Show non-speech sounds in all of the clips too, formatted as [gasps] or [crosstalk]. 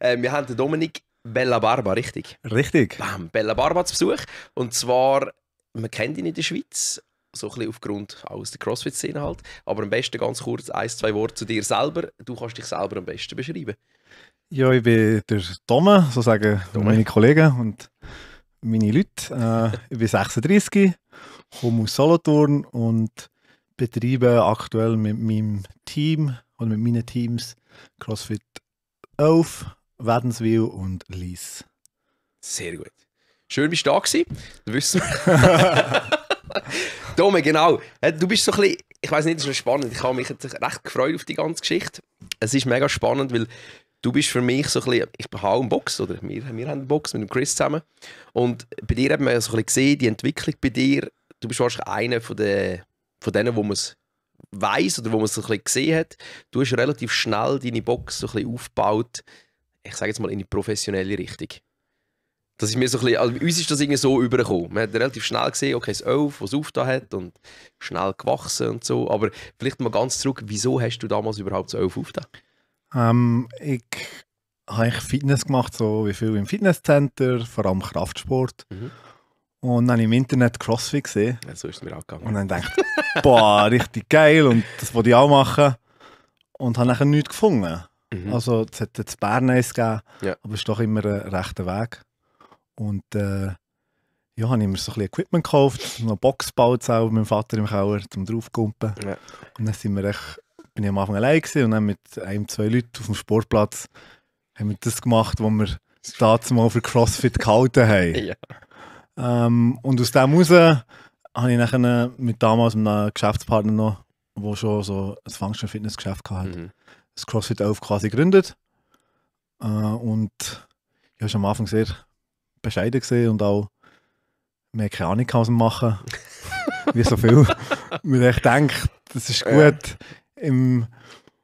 Äh, wir haben den Dominik Bella Barba, richtig? Richtig. Bam, Bella Barba zu Besuch. Und zwar, man kennt ihn in der Schweiz, so ein bisschen aufgrund aus der Crossfit-Szene halt. Aber am besten ganz kurz ein, zwei Worte zu dir selber. Du kannst dich selber am besten beschreiben. Ja, ich bin der Tome, so sagen Tome. meine Kollegen und meine Leute. Äh, ich bin 36, komme aus Solothurn und betreibe aktuell mit meinem Team oder mit meinen Teams CrossFit 11, Wädenswil und Lies. Sehr gut. Schön, bist du da gewesen. Das wissen wir. [laughs] Dome, genau. Äh, du bist so ein bisschen, ich weiß nicht, das ist spannend. Ich habe mich jetzt recht gefreut auf die ganze Geschichte. Es ist mega spannend, weil du bist für mich so ein bisschen, ich habe einen Box, oder wir, wir haben einen Box mit Chris zusammen. Und bei dir haben wir so ein bisschen gesehen, die Entwicklung bei dir, du bist wahrscheinlich einer von, den, von denen, wo man es weiss oder wo man es so ein bisschen gesehen hat. Du hast relativ schnell deine Box so ein bisschen aufgebaut ich sage jetzt mal, in die professionelle Richtung. Das ist mir so ein bisschen, also uns ist das irgendwie so übergekommen. Man hat relativ schnell gesehen, okay, das Elf, was es aufgetan hat und schnell gewachsen und so. Aber vielleicht mal ganz zurück, wieso hast du damals überhaupt das Elf aufgetan? Ähm, ich habe Fitness gemacht, so wie viel im Fitnesscenter, vor allem Kraftsport. Mhm. Und dann im Internet Crossfit gesehen. Ja, so ist es mir auch gegangen. Und dann dachte ich, boah, [laughs] richtig geil und das wollte ich auch machen. Und habe nachher nichts gefunden. Mhm. Also es hat jetzt Bern eins gegeben, ja. aber es ist doch immer ein rechter Weg. Und äh, ja, habe ich mir so ein bisschen Equipment gekauft, noch Box gebaut auch mit meinem Vater im Keller, zum draufkumpen. Ja. Und dann sind wir echt, bin ich am Anfang allein gewesen, und dann mit einem, zwei Leuten auf dem Sportplatz haben wir das gemacht, was wir das mal für CrossFit gehalten haben. [laughs] Ja. Ähm, und aus dem heraus habe ich nachher mit damals einem Geschäftspartner noch, der schon so ein Functional Fitness Geschäft hatte, mhm das CrossFit auf quasi gegründet. Äh, und ich war am Anfang sehr bescheiden gesehen und auch mehr keine Ahnung aus dem Machen. [laughs] Wie so viel. Weil ich denke, das ist gut. Ja. Im,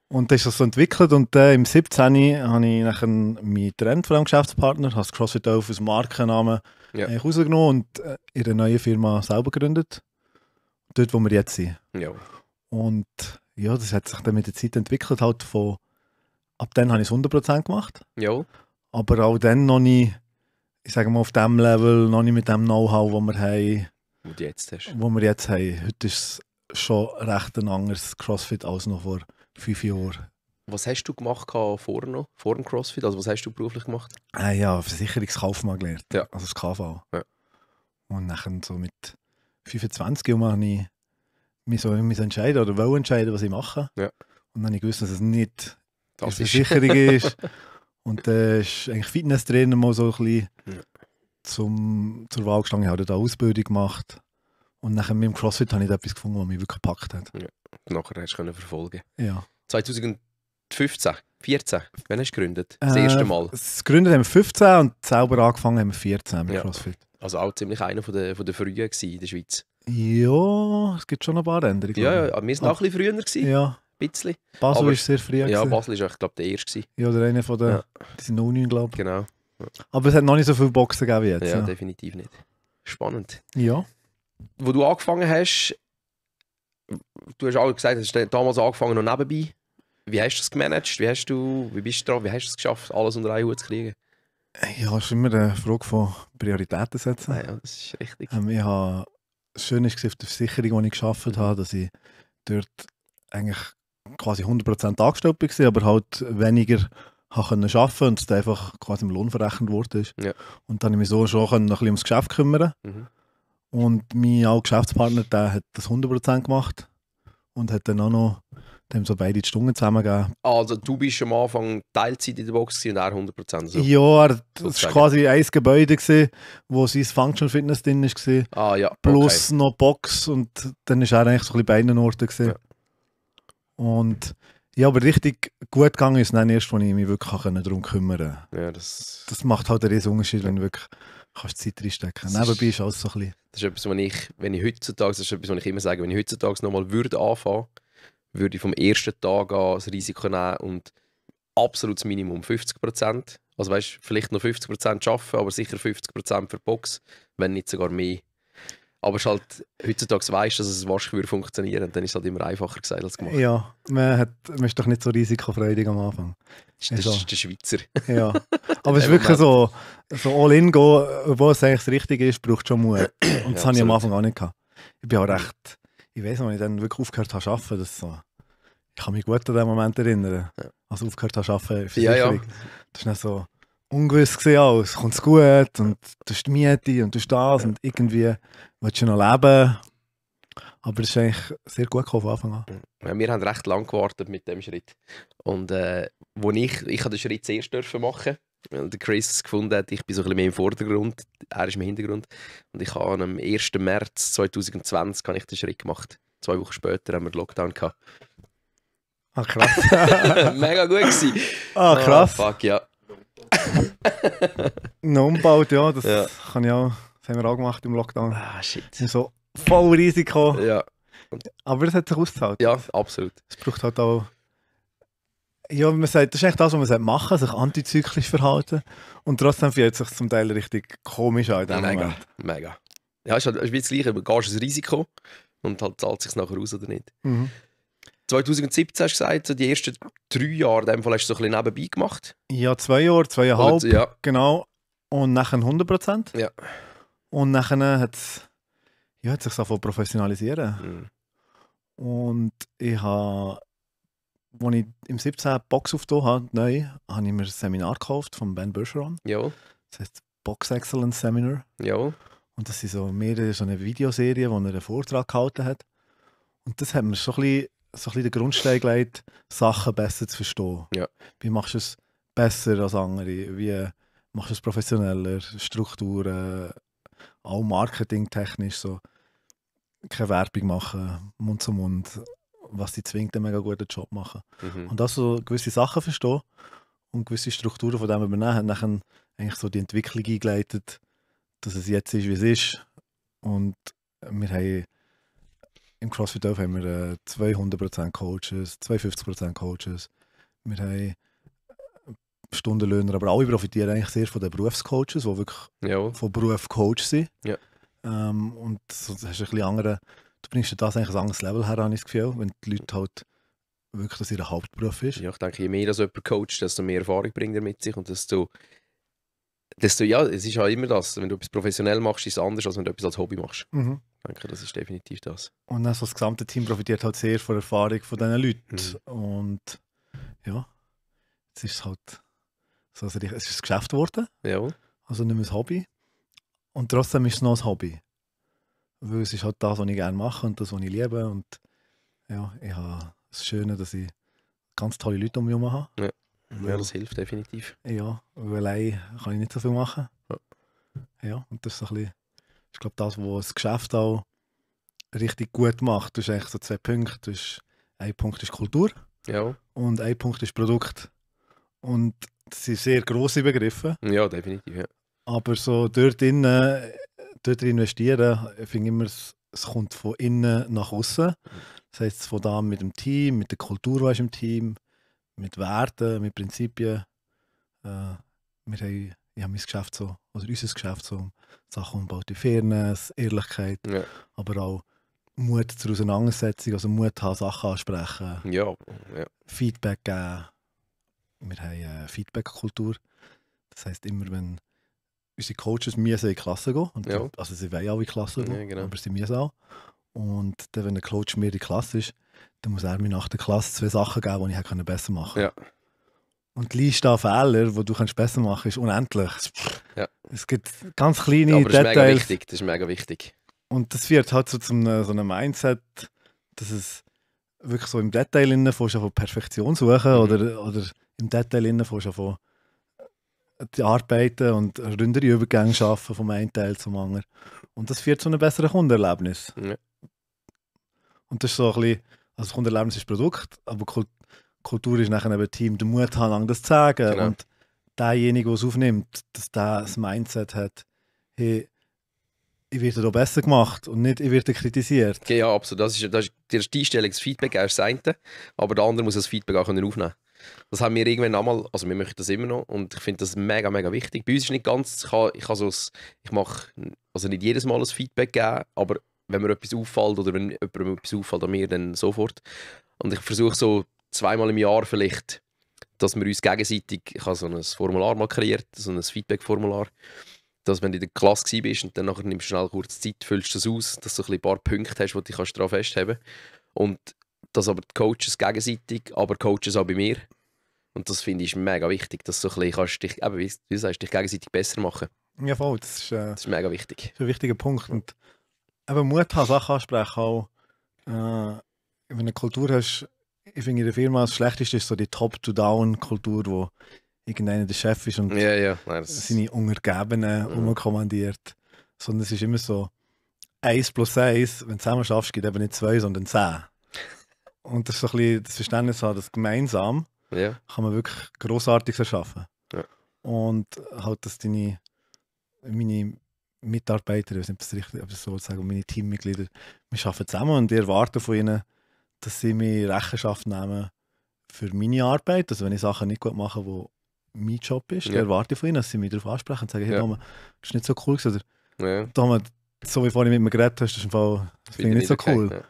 und das ist so entwickelt und äh, im 17. habe ich nachher mich getrennt von einem Geschäftspartner, habe das CrossFit auf als Markennamen ja. rausgenommen und äh, in einer Firma selber gegründet. Dort, wo wir jetzt sind. Ja. Und ja, das hat sich dann mit der Zeit entwickelt, halt von, ab dann habe ich es 100% gemacht. Ja. Aber auch dann noch nicht, ich sage mal, auf dem Level, noch nicht mit dem Know-how, das wir haben. Wo jetzt hast. Wo wir jetzt haben. Heute ist es schon recht ein anderes CrossFit als noch vor fünf Jahren. Was hast du gemacht vorher noch, vor dem CrossFit? Also was hast du beruflich gemacht? Ah ja, Versicherungskaufmann gelernt. Ja. Also das KV. Ja. Und dann so mit 25 Jahren habe ich wir sollen entscheiden oder wollen entscheiden, was ich mache. Ja. Und dann habe ich gewusst, dass es nicht das ist. Versicherung [laughs] ist. Und dann äh, ist eigentlich Fitnesstrainer mal so ein bisschen ja. zum, zur Wahl gestanden. Ich habe eine Ausbildung gemacht. Und nachher mit dem CrossFit habe ich etwas gefunden, was mich wirklich gepackt hat. Ja. Nachher hast du können verfolgen. Ja. 2015, 2014, Wann hast du gegründet? Das äh, erste Mal? gegründet haben wir 2015 und selber angefangen haben wir 2014 mit ja. CrossFit. Also auch ziemlich einer von der, von der frühen in der Schweiz. Ja, es gibt schon ein paar Änderungen. Ja, ja, wir waren auch ein bisschen früher. Gewesen. Ja. Ein bisschen. Basel war sehr früh. Ja, gewesen. Basel war, ich der erste. Gewesen. Ja, oder einer von den, ja. die sind noch glaube ich. Genau. Ja. Aber es hat noch nicht so viele Boxen gegeben wie jetzt. Ja, ja, definitiv nicht. Spannend. Ja. Wo du angefangen hast, du hast auch gesagt, du hast damals angefangen noch nebenbei. Wie hast du das gemanagt? Wie, hast du, wie bist du drauf? Wie hast du es geschafft, alles unter einen Hut zu kriegen? Ja, es ist immer eine Frage von Prioritäten setzen. Ah ja, das ist richtig. Ähm, ich habe das Schöne ist auf der Versicherung, die ich geschafft habe, dass ich dort eigentlich quasi 100% angestellt war, aber halt weniger arbeiten konnte und es einfach quasi im Lohn verrechnet worden ist. Ja. Und dann habe ich mich so schon ein bisschen ums Geschäft kümmern. Mhm. Und mein Geschäftspartner, der hat das 100% gemacht und hat dann auch noch dann so beide die Stunden zusammengehen. Also du bist am Anfang Teilzeit in der Box und er 100% so? Ja, das war quasi ein Gebäude, gewesen, wo sein Functional Fitness drin war. Ah ja, Plus okay. noch Box und dann war er eigentlich so ein bisschen bei einem Orten. Ja. Und ja, aber richtig gut gegangen ist dann erst, als ich mich wirklich darum kümmern konnte. Ja, das, das macht halt einen Unterschied, wenn du wirklich kannst Zeit reinstecken. kannst. Nebenbei ist alles so ein bisschen... Das ist etwas, was ich, wenn ich heutzutage, das ist etwas, was ich immer sage, wenn ich heutzutage nochmal würde anfangen würde ich vom ersten Tag an das Risiko nehmen und absolutes Minimum 50 Prozent. Also weißt, vielleicht noch 50 Prozent schaffen, aber sicher 50 Prozent für die Box, wenn nicht sogar mehr. Aber es halt, heutzutage weißt du, dass es wahrscheinlich funktionieren würde, dann ist es halt immer einfacher gesagt als gemacht. Ja, man, hat, man ist doch nicht so risikofreudig am Anfang. Das ist, das also ist der Schweizer. Ja, [laughs] aber es ist wirklich so, so all-in gehen, wo es eigentlich richtig ist, braucht schon Mut. Und das ja, habe ich am Anfang auch nicht gehabt. Ich bin auch recht ich weiß noch, als ich dann wirklich aufgehört habe zu arbeiten, das so, ich kann mich gut an den Moment erinnern, ja. als ich aufgehört habe zu arbeiten, ja, ja. das war so ungewiss, gewesen, alles kommt gut und du hast die Miete und du hast das ja. und irgendwie willst du noch leben. Aber es ist eigentlich sehr gut gekommen von Anfang an. Mhm. Ja, wir haben recht lange gewartet mit dem Schritt. Und äh, wo ich, ich den Schritt zuerst machen durfte, der Chris gefunden hat, ich bin so ein bisschen mehr im Vordergrund, er ist im Hintergrund. Und ich habe am 1. März 2020 habe ich den Schritt gemacht. Zwei Wochen später haben wir den Lockdown gehabt. Ah, krass. [laughs] Mega gut gewesen. Ah, ah krass. Ah, fuck, ja. Ein [laughs] Umbau, ja, das ja. kann ich auch. Das haben wir auch gemacht im Lockdown. Ah, shit. So voll Risiko. Ja. Und Aber es hat sich ausgezahlt. Ja, absolut. Es braucht halt auch ja, man sagt, das ist eigentlich das, was man machen sollte, sich antizyklisch verhalten. Und trotzdem fühlt es sich zum Teil richtig komisch an in diesem ja, mega, Moment. Mega. Ja, ist, halt, ist wie das Gleiche, du gehst ein Risiko und halt zahlt es sich nachher aus oder nicht. Mhm. 2017 hast du gesagt, so die ersten drei Jahre in dem Fall hast du so ein bisschen nebenbei gemacht. Ja, zwei Jahre, zweieinhalb, oder, ja. genau. Und nachher 100 Prozent. Ja. Und nachher hat es ja, sich so professionalisieren. Mhm. Und ich habe als ich im 17. Box aufgetan habe, neu, habe ich mir ein Seminar gekauft von Ben Bergeron. Ja. Das heißt Box Excellence Seminar. Ja. Und das ist so mehrere so eine Videoserie, wo er einen Vortrag gehalten hat. Und das hat mir so ein bisschen, so ein den Grundstein gelegt, Sachen besser zu verstehen. Ja. Wie machst du es besser als andere? Wie machst du es professioneller? Strukturen, auch marketingtechnisch so keine Werbung machen, Mund zu Mund, was sie zwingt, einen mega guten Job zu machen. Mhm. Und also gewisse Sachen verstehen und gewisse Strukturen von dem übernehmen, hat nachher eigentlich so die Entwicklung eingeleitet, dass es jetzt ist, wie es ist. Und wir haben im CrossFit Dove haben wir 200% äh, Coaches, 250% Coaches. Wir haben äh, Stundenlöhner, aber alle profitieren eigentlich sehr von den Berufscoaches, die wirklich ja. von Beruf Coach sind. Ja. Ähm, und so hast du ein bisschen andere bringst du das eigentlich ein anderes Level her, habe ich das Gefühl, wenn die Leute halt wirklich das ihr Hauptberuf ist. Ja, ich denke, je mehr das jemand coacht, desto mehr Erfahrung bringt er mit sich und desto, desto ja, es ist auch halt immer das, wenn du etwas professionell machst, ist es anders, als wenn du etwas als Hobby machst. Mhm. Ich denke, das ist definitiv das. Und dann, also das gesamte Team profitiert halt sehr von der Erfahrung von diesen Leuten mhm. und ja, es ist halt so, also es ist ein Geschäft geworden. ja. Also nicht mehr ein Hobby. Und trotzdem ist es noch ein Hobby weil es ist halt das, was ich gerne mache und das, was ich liebe. Und ja, ich habe das Schöne, dass ich ganz tolle Leute um mich herum habe. Ja. ja, das hilft definitiv. Ja, weil allein kann ich nicht so viel machen. Ja, ja und das ist so ein bisschen, ich glaube, das, was das Geschäft auch richtig gut macht. Du hast eigentlich so zwei Punkte. Du hast, ein Punkt ist Kultur ja. und ein Punkt ist Produkt. Und das sind sehr grosse Begriffe. Ja, definitiv, ja. Aber so dort innen dort investieren, finde immer, es kommt von innen nach außen. Das heißt, von da mit dem Team, mit der Kultur, die im Team mit Werten, mit Prinzipien. Äh, wir haben, ich habe mein Geschäft so, oder unser Geschäft so, Sachen umgebaut, die Fairness, Ehrlichkeit, ja. aber auch Mut zur Auseinandersetzung, also Mut haben, Sachen ansprechen, ja. Ja. Feedback geben. Wir haben eine Feedback-Kultur. Das heisst, immer wenn unsere Coaches müssen in die Klasse gehen. Und ja. Also sie wollen auch in die Klasse gehen, ja, genau. aber sie müssen auch. Und dann, wenn der Coach mir in die Klasse ist, dann muss er mir nach der Klasse zwei Sachen geben, die ich hätte besser machen können. Ja. Und die Liste an Fehlern, die du kannst besser machen kannst, ist unendlich. Ja. Es gibt ganz kleine ja, aber Details. Ist mega wichtig. Das ist mega wichtig. Und das führt halt so zu einem, so einem Mindset, dass es wirklich so im Detail innen von Perfektion suchen mhm. oder, oder im Detail innen von die Arbeiten und ründere Übergänge schaffen vom einen Teil zum anderen. Und das führt zu einem besseren Kundenerlebnis. Ja. Und das ist so ein bisschen, also Kundenerlebnis ist Produkt, aber Kultur ist nachher eben Team, der Mut hat, lang das zu sagen. Genau. Und derjenige, der es aufnimmt, dass der das Mindset hat, hey, ich werde da besser gemacht und nicht ich werde kritisiert. Ja, absolut. Das ist, das ist die Einstellung, das Feedback erst das eine, aber der andere muss das Feedback auch aufnehmen können. Das haben wir irgendwann einmal, also wir möchten das immer noch und ich finde das mega, mega wichtig. Bei uns ist nicht ganz, ich, ich, kann ich mache also nicht jedes Mal ein Feedback geben, aber wenn mir etwas auffällt oder wenn jemandem etwas auffällt an mir, dann sofort. Und ich versuche so zweimal im Jahr vielleicht, dass wir uns gegenseitig, ich habe so ein Formular mal kreiert, so ein Feedback-Formular, dass wenn du in der Klasse bist und dann nachher nimmst du schnell kurz Zeit, füllst das aus, dass du ein paar Punkte hast, die du daran festhalten kannst. Und dass aber die Coaches gegenseitig, aber Coaches auch bei mir, und das finde ich mega wichtig, dass du so ein bisschen dich, eben, wie du sagst, dich gegenseitig besser machen Ja, voll. Das ist, äh, das ist mega wichtig. Das ist ein wichtiger Punkt. Und eben Mut haben, Sachen ansprechen. Auch, äh, wenn du eine Kultur hast, ich finde in der Firma das Schlechteste ist so die Top-to-Down-Kultur, wo irgendeiner der Chef ist und ja, ja. Nein, seine Untergebenen mhm. umkommandiert. Sondern es ist immer so, eins plus eins, wenn du zusammen schaffst, gibt eben nicht zwei, sondern zehn. Und das ist so ein bisschen das Verständnis haben, dass gemeinsam ja. kann man wirklich Großartiges erschaffen. Ja. Und halt, dass deine, meine Mitarbeiter, ich weiß nicht, ob das richtig ob so sagen, und meine Teammitglieder, wir arbeiten zusammen und ich erwarte von ihnen, dass sie mir Rechenschaft nehmen für meine Arbeit. Also wenn ich Sachen nicht gut mache, wo mein Job ist, ja. erwarte ich von ihnen, dass sie mich darauf ansprechen und sagen, hey, ja. Thomas, das ist nicht so cool gewesen. Oder, ja. Thomas, so wie vorhin mit mir geredet hast, das ist im Fall das finde ich nicht so cool. Ja.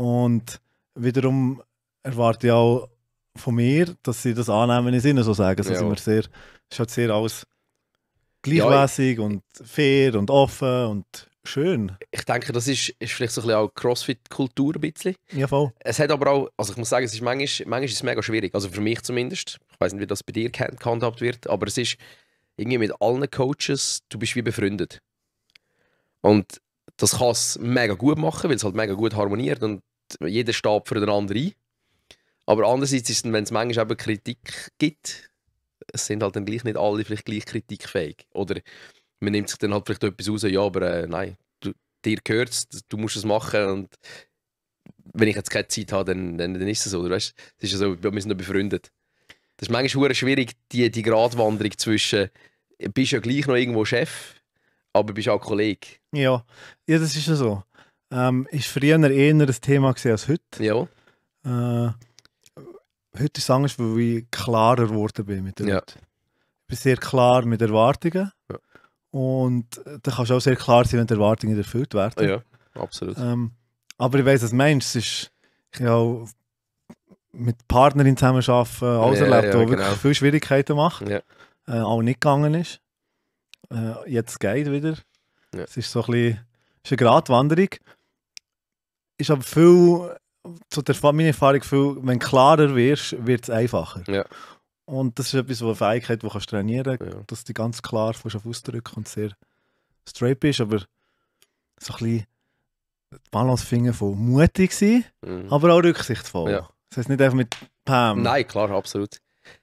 Und wiederum erwarte ich auch von mir, dass sie das annehmen in Sinne so sagen. Also ja. sind ist halt sehr alles gleichmäßig ja, und fair und offen und schön. Ich denke, das ist, ist vielleicht so ein bisschen auch Crossfit-Kultur ein bisschen. Ja, voll. Es hat aber auch, also ich muss sagen, es ist manchmal, manchmal ist es mega schwierig, also für mich zumindest. Ich weiß nicht, wie das bei dir gehandhabt wird, aber es ist irgendwie mit allen Coaches, du bist wie befreundet. Und das kann es mega gut machen, weil es halt mega gut harmoniert und jeder steht für den anderen ein. Aber andererseits ist es, wenn es manchmal eben Kritik gibt, sind halt dann gleich nicht alle vielleicht gleich kritikfähig. Oder man nimmt sich dann halt vielleicht etwas raus, ja, aber äh, nein, du, dir gehört es, du musst es machen und wenn ich jetzt keine Zeit habe, dann, dann, dann ist es so, oder weißt? Es ist ja so, wir sind ja befreundet. Das ist manchmal schwierig, die, die Gratwanderung zwischen, äh, bist ja gleich noch irgendwo Chef, aber bist auch Kollege. Ja, ja das ist ja so. Ähm, ist früher eher ein Thema als heute. Ja. Äh, heute ist es anders, weil ich klarer geworden bin mit den ja. Leuten. Ich bin sehr klar mit Erwartungen. Ja. Und äh, da kannst du auch sehr klar sein, wenn die Erwartungen erfüllt werden. Ja, absolut. Ähm, aber ich weiss, als Mensch, es ist, ich auch mit Partnerin zusammen arbeiten, alles ja, erlebt, ja, wo wirklich genau. viele Schwierigkeiten macht, ja. äh, auch nicht gegangen ist. Äh, jetzt geht wieder. Ja. Es ist so ein bisschen, ist eine Gratwanderung. Ist aber viel zu der meine Erfahrung viel, wenn du klarer wirst, wird es einfacher. Ja. Und das ist etwas, wo eine Fähigkeit, die kannst trainieren kannst, ja. dass du ganz klar auf ausdrücken und sehr straight bist, aber so ein bisschen die Balance von mutig sein, mhm. aber auch rücksichtsvoll. Ja. Das heißt nicht einfach mit Pam. Nein, klar, absolut.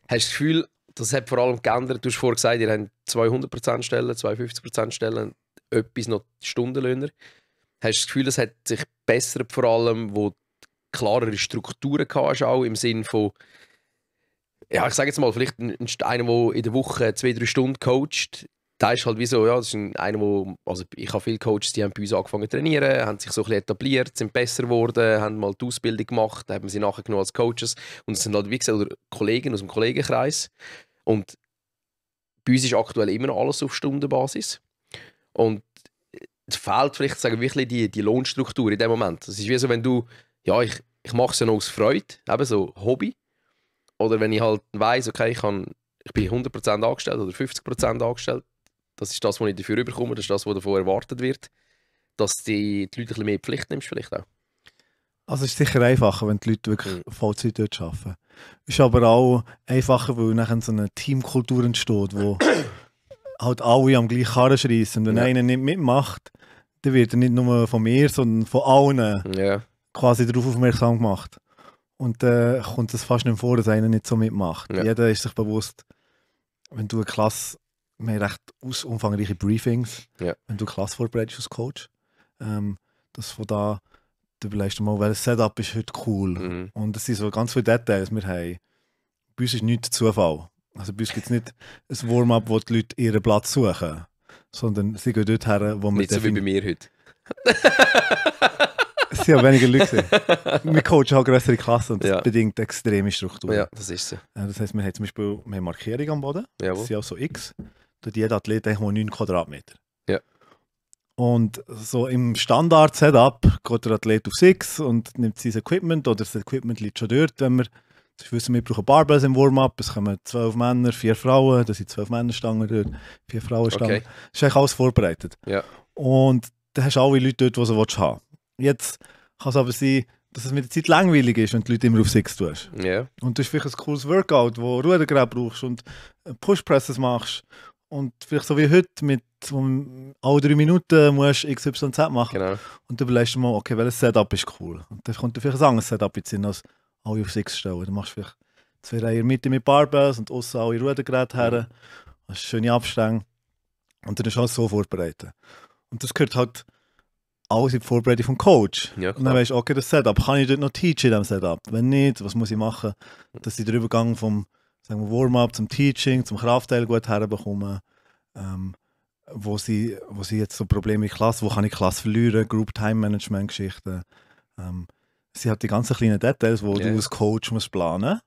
Hast du das Gefühl, das hat vor allem geändert? Du hast vorhin gesagt, ihr habt 200% Stellen, 250% Stellen, etwas noch Stundenlöhner. Hast du das Gefühl, das hat sich bessert, vor allem, wo klarere Strukturen gehabt auch im Sinn von, ja, ich sage jetzt mal, vielleicht ein, einer, der in der Woche zwei, drei Stunden coacht, da ist halt wie so, ja, das ist einer, wo, also ich habe viele Coaches, die haben bei uns angefangen zu trainieren, haben sich so ein bisschen etabliert, sind besser geworden, haben mal die Ausbildung gemacht, haben sie nachher genommen als Coaches und es sind halt, wie gesagt, oder Kollegen aus dem Kollegenkreis und bei uns ist aktuell immer noch alles auf Stundenbasis und es äh, fehlt vielleicht, sagen wir, die, die Lohnstruktur in dem Moment. Es ist wie so, wenn du ja, ich, ich mache es ja noch aus Freude, eben so Hobby. Oder wenn ich halt weiss, okay, ich, kann, ich bin 100% angestellt oder 50% angestellt, das ist das, was ich dafür überkomme, das ist das, was davon erwartet wird, dass die, die Leute ein bisschen mehr Pflicht nimmst vielleicht auch. Also es ist sicher einfacher, wenn die Leute wirklich mhm. Vollzeit dort arbeiten. Es Ist aber auch einfacher, weil nachher so eine Teamkultur entsteht, wo [clears throat] halt alle am gleichen Karren schreissen. Wenn ja. einer nicht mitmacht, dann wird er nicht nur von mir, sondern von allen ja quasi darauf aufmerksam gemacht. Und dann äh, kommt es fast nicht vor, dass einer nicht so mitmacht. Ja. Jeder ist sich bewusst, wenn du eine Klasse, wir haben recht aus, umfangreiche Briefings, ja. wenn du eine Klasse vorbereitest als Coach, ähm, dass von da du überlegst mal, welches Setup ist heute cool. Mhm. Und es sind so ganz viele Details, wir haben. Bei uns ist nichts Zufall. Also bei uns gibt es nicht ein Warm-up, wo die Leute ihren Platz suchen, sondern sie gehen dort her, wo man... Nicht so wie bei mir heute. [laughs] Sie haben weniger Leute gesehen. Mein [laughs] Coach hat größere Klasse und das ja. bedingt extreme Strukturen. Ja, das ist so. Äh, das heisst, wir haben zum Beispiel wir Markierung am Boden. Jawohl. Das sind auch so X. Dort jeder Athlet eigentlich mal 9 Quadratmeter. Ja. Und so im Standard-Setup geht der Athlet auf 6 und nimmt sein Equipment oder das Equipment liegt schon dort, wenn wir ich wissen, wir brauchen Barbells im Warm-up. Es kommen 12 Männer, 4 Frauen. Da sind 12 Männerstangen dort, 4 Frauenstangen. Okay. Das ist eigentlich alles vorbereitet. Ja. Und dann hast du alle Leute dort, die sie haben Jetzt kann es aber sein, dass es mit der Zeit langweilig ist und die Leute immer auf Six tust. Yeah. Und du hast vielleicht ein cooles Workout, wo du Rudergrab brauchst und äh, Push-Presses machst und vielleicht so wie heute mit wo alle drei Minuten musst XYZ machen genau. und du überlegst dir mal, okay, welches Setup ist cool. Und dann kommt dir vielleicht ein anderes Setup in Sinn, als alle auf Six stellen. Dann machst du vielleicht zwei Reihen Mitte mit Barbells und außen alle Rudergeräte her. Das ist eine schöne Abstrengung. und dann ist alles so vorbereitet. Und das gehört halt alles in die Vorbereitung vom Coach. Ja, und dann weißt du, okay, das Setup, kann ich dort noch teachen in diesem Setup? Wenn nicht, was muss ich machen, dass ich den Übergang vom Warm-up zum Teaching, zum Kraftteil gut herbekomme? Ähm, wo, sie, wo sie jetzt so Probleme in der Klasse, wo kann ich Klasse verlieren, Group-Time-Management-Geschichten. Ähm, sie hat die ganzen kleinen Details, wo yeah. du als Coach musst planen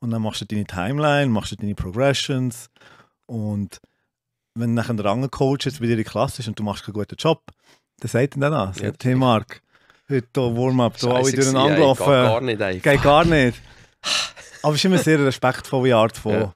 und dann machst du deine Timeline, machst du deine Progressions und wenn nachher ein anderer Coach jetzt bei dir in der Klasse ist und du machst keinen guten Job, dann sagt er dann auch. Ja. Hey Mark, heute hier Warm-up, hier alle durcheinander laufen. Geht gar nicht einfach. Geht gar nicht. [laughs] Aber es ist immer sehr respektvolle Art von, ja.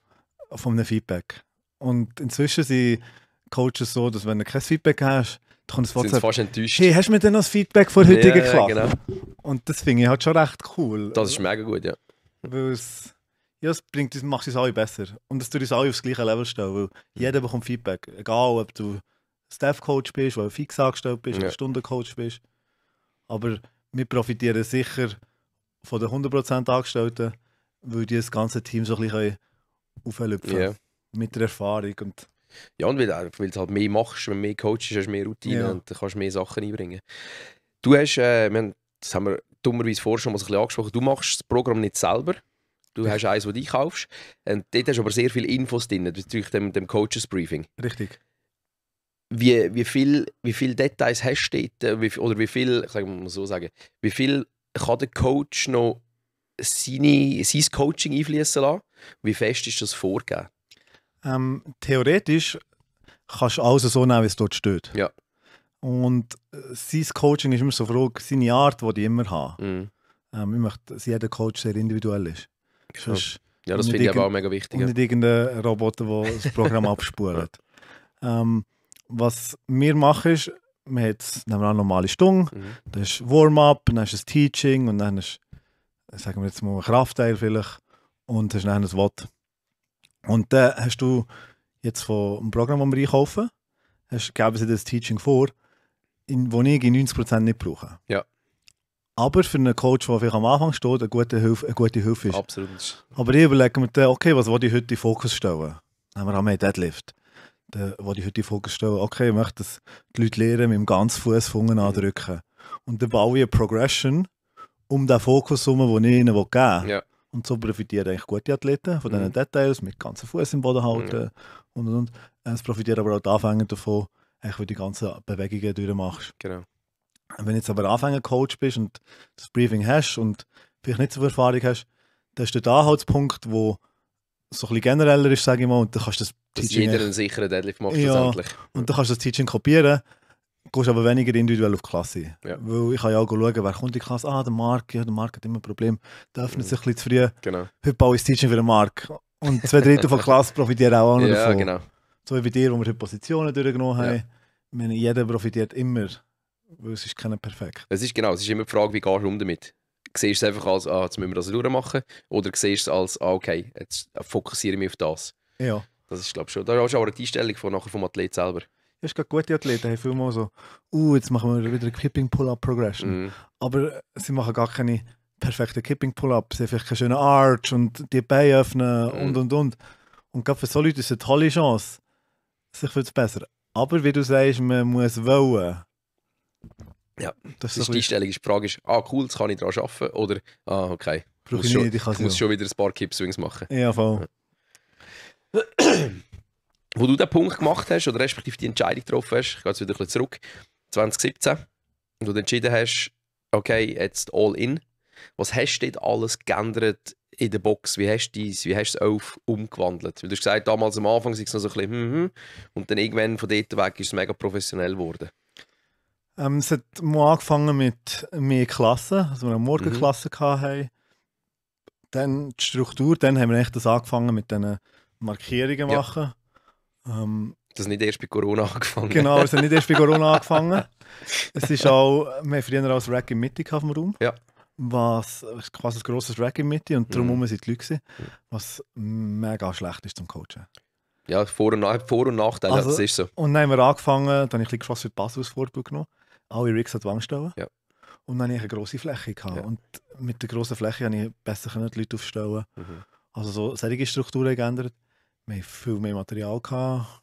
von einem Feedback. Und inzwischen sind Coaches so, dass wenn du kein Feedback hast, dann kommt das WhatsApp. fast Hey, hast du mir denn noch das Feedback von heutigen ja, geklappt? genau. Und das finde ich halt schon recht cool. Das ist mega gut, ja. Weil es, ja, es bringt, macht uns alle besser. Und es tut uns alle aufs gleiche Level stellen, weil mhm. jeder bekommt Feedback. Egal, ob du Staff-Coach bist, weil du fix angestellt bist, ja. Stundencoach bist. Aber wir profitieren sicher von den 100% Angestellten, weil die das ganze Team so ein bisschen auflöpfen können. Yeah. Mit der Erfahrung. Und ja, und weil, äh, weil du halt mehr machst, wenn du mehr coachst, hast du mehr Routine ja. und kannst mehr Sachen einbringen. Du hast, äh, haben, das haben wir dummerweise vorher schon mal ein bisschen angesprochen, du machst das Programm nicht selber. Du hast eins, das du kaufst. Und dort hast du aber sehr viele Infos drin, bezüglich dem, dem Coaches-Briefing. Richtig wie, wie viel wie viel Details hast du dort, äh, wie, oder wie viel, ich mal so sagen, wie viel kann der Coach noch seine, sein Coaching einfließen lassen? Wie fest ist das vorgegeben? Ähm, theoretisch kannst du alles so nehmen, wie es dort steht. Ja. Und äh, sein Coaching ist immer so eine Frage, seine Art, die ich immer habe. Mhm. Ähm, ich möchte, dass jeder Coach sehr individuell ist. Genau. ja, das finde ich aber auch mega wichtig. Und nicht irgendein Roboter, der das Programm [laughs] abspurt. Ähm, was wir machen ist, wir haben nehmen eine normale Stunde, mhm. dann ist Warm-up, dann ist ein Teaching und dann ist, sagen wir jetzt mal, ein Kraftteil vielleicht und dann ist dann ein Watt. Und dann hast du jetzt von einem Programm, das wir einkaufen, hast, geben sie das Teaching vor, das ich in 90% nicht brauche. Ja. Aber für einen Coach, der vielleicht am Anfang steht, eine gute Hilfe, eine gute Hilfe ist. Absolut. Aber ich überlege mir dann, okay, was will ich heute in den Fokus stellen? Dann haben wir auch mehr Deadlift dann wollte ich heute die Frage stellen, okay, ich möchte, dass die Leute lernen, mit dem ganzen Fuß Fungen andrücken. Und dann baue ich eine Progression um den Fokus herum, den ich ihnen geben will. Ja. Und so profitieren eigentlich gute Athleten von diesen mhm. Details, mit ganzen Fuß im Boden halten mhm. und, und, und. Es profitieren aber auch die Anfänger davon, eigentlich, weil die ganzen Bewegungen durchmachst. Genau. Wenn jetzt aber Anfänger-Coach bist und das Briefing hast und vielleicht nicht so viel Erfahrung hast, dann ist der Anhaltspunkt, wo so ein bisschen genereller ist, sage ich mal, und dann kannst du das Dass Teaching... jeder einen sicheren Deadlift macht ja, und dann kannst du das Teaching kopieren, gehst aber weniger individuell auf die Klasse. Ja. Weil ich kann ja auch schauen, wer kommt in die Klasse, ah, der Mark, ja, der Mark hat immer ein Problem, der öffnet mhm. sich ein bisschen zu früh. Genau. Heute baue ich das Teaching für den Mark. Und zwei Drittel von der Klasse profitieren auch andere [laughs] ja, davon. Genau. So wie bei dir, wo wir heute Positionen durchgenommen haben. Ja. Ich meine, jeder profitiert immer, weil es ist keiner perfekt. Es ist genau, es ist immer die Frage, wie gehst du um damit? siehst du es einfach als, ah, jetzt müssen wir das durchmachen? Oder siehst du es als, ah, okay, jetzt fokussiere ich mich auf das. Ja. Das ist, glaube ich, schon. Da hast du aber die Einstellung von, nachher vom Athlet selber. Das ist gerade gute Athleten, die haben vielmal so, uh, jetzt machen wir wieder eine Kipping Pull-Up Progression. Mhm. Aber äh, sie machen gar keine perfekten Kipping pull ups sie haben vielleicht keinen schönen Arch und die Beine öffnen mhm. und und und. Und gerade für solche Leute ist es eine tolle Chance, sich zu bessern. Aber wie du sagst, man muss wollen. Ja, das, das ist die Die Frage ist Ah, cool, jetzt kann ich daran arbeiten. Oder, ah, okay. Brauche ich, nicht, ich, ich muss schon wieder ein paar Kippswings machen. Ja, voll. Ja. Wo du den Punkt gemacht hast, oder respektive die Entscheidung getroffen hast, ich gehe jetzt wieder ein bisschen zurück, 2017, und du entschieden hast, okay, jetzt all in. Was hast du dort alles geändert in der Box? Wie hast du dies, wie es auf umgewandelt? Weil du hast gesagt, damals am Anfang war es noch so ein bisschen, mm -hmm, und dann irgendwann von dort weg ist es mega professionell geworden. Ähm, es hat mal angefangen mit mehr Klassen, also wir eine Morgenklasse mhm. hatten. Dann die Struktur, dann haben wir echt das angefangen mit diesen Markierungen machen. Ja. Ähm, das nicht erst bei Corona angefangen. Genau, es hat nicht erst bei Corona [laughs] angefangen. Es ist auch, wir haben früher auch ein Rack in Mitte auf dem Raum. Ja. Was quasi ein grosses Rack in Mitte und darum mhm. sind die Leute, was mega schlecht ist zum Coachen. Ja, Vor- und, Vor und Nachteile, also, das ist so. Und dann haben wir angefangen, dann habe ich ein bisschen CrossFit Basel als Vorbild genommen alle Rigs an die Wand stellen. Ja. Und dann hatte ich eine grosse Fläche. Ja. Und mit der grossen Fläche konnte ich besser die Leute aufstellen. Mhm. Also so solche Strukturen geändert. Wir hatten viel mehr Material. Gehabt.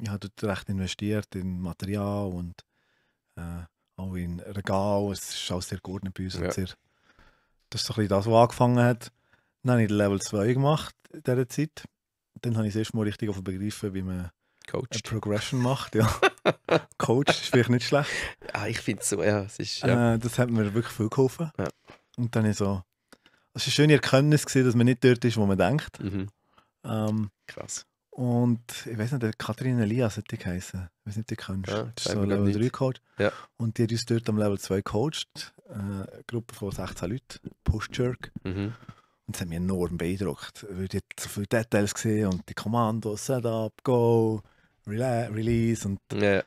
Ich habe dort recht investiert in Material und äh, auch in Regal. Es ist alles sehr gut bei uns. Ja. Sehr, das ist so ein das, was angefangen hat. Dann habe ich Level 2 gemacht in dieser Zeit. Dann habe ich das erste Mal richtig begriffen, wie man coacht. Progression macht, ja. [laughs] Coach ist vielleicht nicht schlecht. [laughs] Ah, ich finde es so, ja. Es ist, ja. Äh, das hat mir wirklich viel geholfen. Ja. Und dann ist so, es war eine schöne Erkenntnis, gewesen, dass man nicht dort ist, wo man denkt. Mhm. Ähm, Krass. Und ich weiß nicht, Katharina Elias hat die geheißen. Ich weiß nicht, ob du die kennst. Ja, das ist so ein Level 3 Coach. Ja. Und die hat uns dort am Level 2 gecoacht. Äh, eine Gruppe von 16 Leuten, Push-Jerk. Mhm. Und das hat mich enorm beeindruckt. Weil die so viele Details gesehen und die Kommandos, Setup, Go, Rela Release und yeah.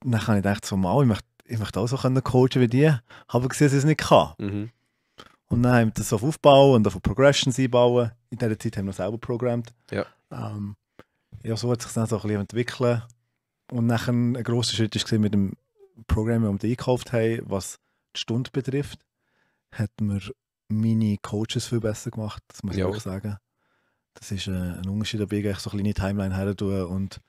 dann habe ich gedacht, so mal, ich möchte, ich möchte auch so können coachen wie die, habe gesehen, dass ich es nicht kann. Mhm. Und dann haben wir das auf aufbauen und auf Progressions einbauen. In dieser Zeit haben wir selber programmiert. Ja. Ähm, ja, so hat sich dann so ein bisschen entwickelt. Und nachher ein grosser Schritt war mit dem Programm, das wir einkauft haben, was die Stunde betrifft, hat mir meine Coaches viel besser gemacht, das muss ich auch sagen. Das ist äh, ein Unterschied, da ich so eine kleine Timeline her und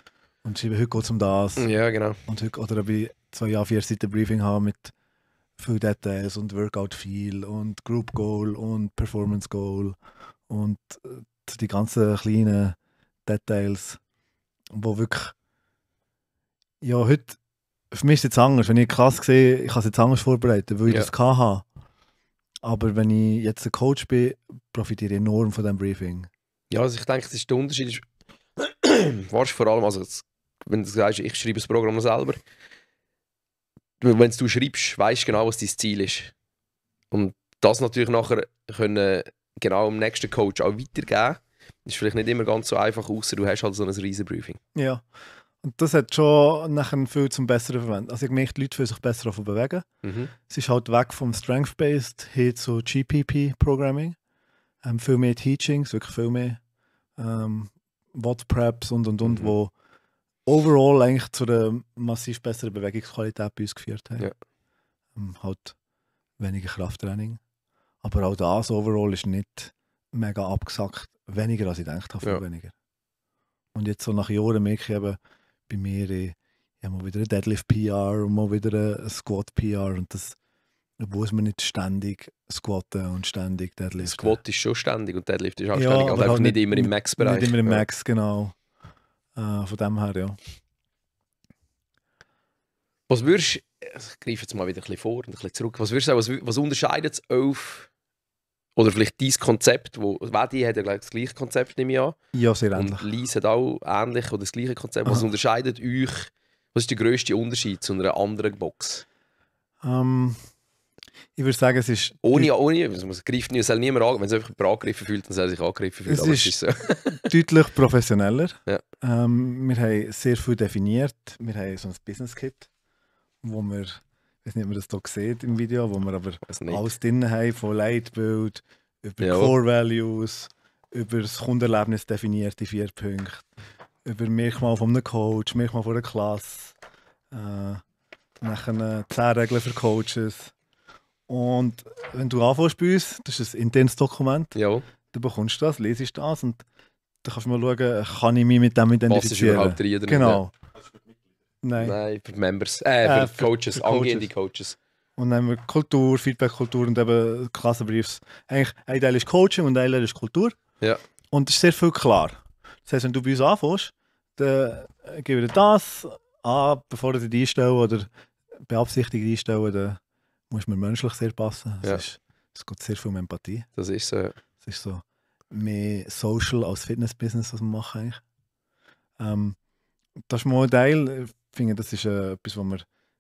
und schreiben, heute geht es um das. Ja, genau. Und heute, oder ob ich zwei a vier Seiten Briefing habe mit vielen Details und Workout feel und Group Goal und Performance Goal und äh, die ganzen kleinen Details, wo wirklich ja, heute für mich ist es jetzt anders. Wenn ich krass sehe, ich kann es jetzt anders vorbereiten, weil ich ja. das kann habe. Aber wenn ich jetzt ein Coach bin, profitiere ich enorm von diesem Briefing. Ja, also ich denke, das ist der Unterschied. Ist, [clears throat] vor allem, also das wenn du sagst, ich schreibe das Programm selber, wenn du schreibst, weißt du genau, was dein Ziel ist. Und das natürlich nachher können genau am nächsten Coach auch weitergeben, ist vielleicht nicht immer ganz so einfach, außer du hast halt so ein riesen Briefing. Ja. Und das hat schon nachher viel zum Besseren verwendet. Also ich merke, die Leute fühlen sich besser davon bewegen. Mhm. Es ist halt weg vom Strength-Based hin zu GPP-Programming. Ähm, viel mehr Teachings, wirklich viel mehr ähm, Watt-Preps und und und, mhm. wo overall eigentlich zu einer massiv besseren Bewegungsqualität bei uns geführt hat. Ja. Ähm, halt weniger Krafttraining. Aber auch das overall ist nicht mega abgesackt. Weniger als ich gedacht habe, viel ja. weniger. Und jetzt so nach Jahren merke ich eben bei mir, ich, ich habe mal wieder ein Deadlift PR und mal wieder ein Squat PR und das muss man nicht ständig squatten und ständig deadliften. Squat ist schon ständig und Deadlift ist auch ja, ständig, aber, aber halt nicht, nicht, immer im Max-Bereich. Nicht immer im Max, genau. Äh, von dem her, ja. Was würdest ich greife jetzt mal wieder ein bisschen vor und ein bisschen zurück, was würdest du sagen, was, was unterscheidet es 11 oder vielleicht dein Konzept, wo Wedi hat ja gleich das gleiche Konzept, nehme ich an. Ja, sehr ähnlich. Und Lies hat auch ähnlich oder das gleiche Konzept. Aha. Was unterscheidet euch, was ist der grösste Unterschied zu einer anderen Box? Ähm... Um ich würde sagen, es ist. Ohne, ohne, es muss greift nie, soll niemand an, wenn es einfach angegriffen fühlt, dann soll sich angegriffen fühlen. Es ist, ist so. [laughs] deutlich professioneller. Ja. Ähm, wir haben sehr viel definiert. Wir haben so ein Business Kit, wo wir, ich weiß nicht, ob man das hier sieht im Video, wo wir aber alles drin haben, von Leitbild über ja. Core Values, über das Kundenerlebnis definiert, die vier Punkte, über Merkmal von einem Coach, Merkmal von einer Klasse, äh, nachher äh, zehn Regeln für Coaches und wenn du anfängst bei uns, das ist ein internes Dokument, ja. dann bekommst du das, lesest das und dann kannst du mal schauen, kann ich mich mit dem identifizieren. Was ist überhaupt rein? Genau. Nein. Nein, für Members, äh, für, äh, für Coaches, für angehende Coaches. Und dann haben wir Kultur, Feedback-Kultur und eben Klassenbriefs. Eigentlich ein Teil ist Coaching und ein Teil ist Kultur. Ja. Und es ist sehr viel klar. Das heißt, wenn du bei uns anfängst, dann geben wir das an, bevor du dich einstellen oder beabsichtigt einstellen muss man menschlich sehr passen. Es, ja. ist, es geht sehr viel um Empathie. Das ist so. Es ist so mehr Social als Fitness-Business, was wir machen eigentlich. Ähm, das ist mal ein Teil. Ich finde, das ist äh, etwas, was mir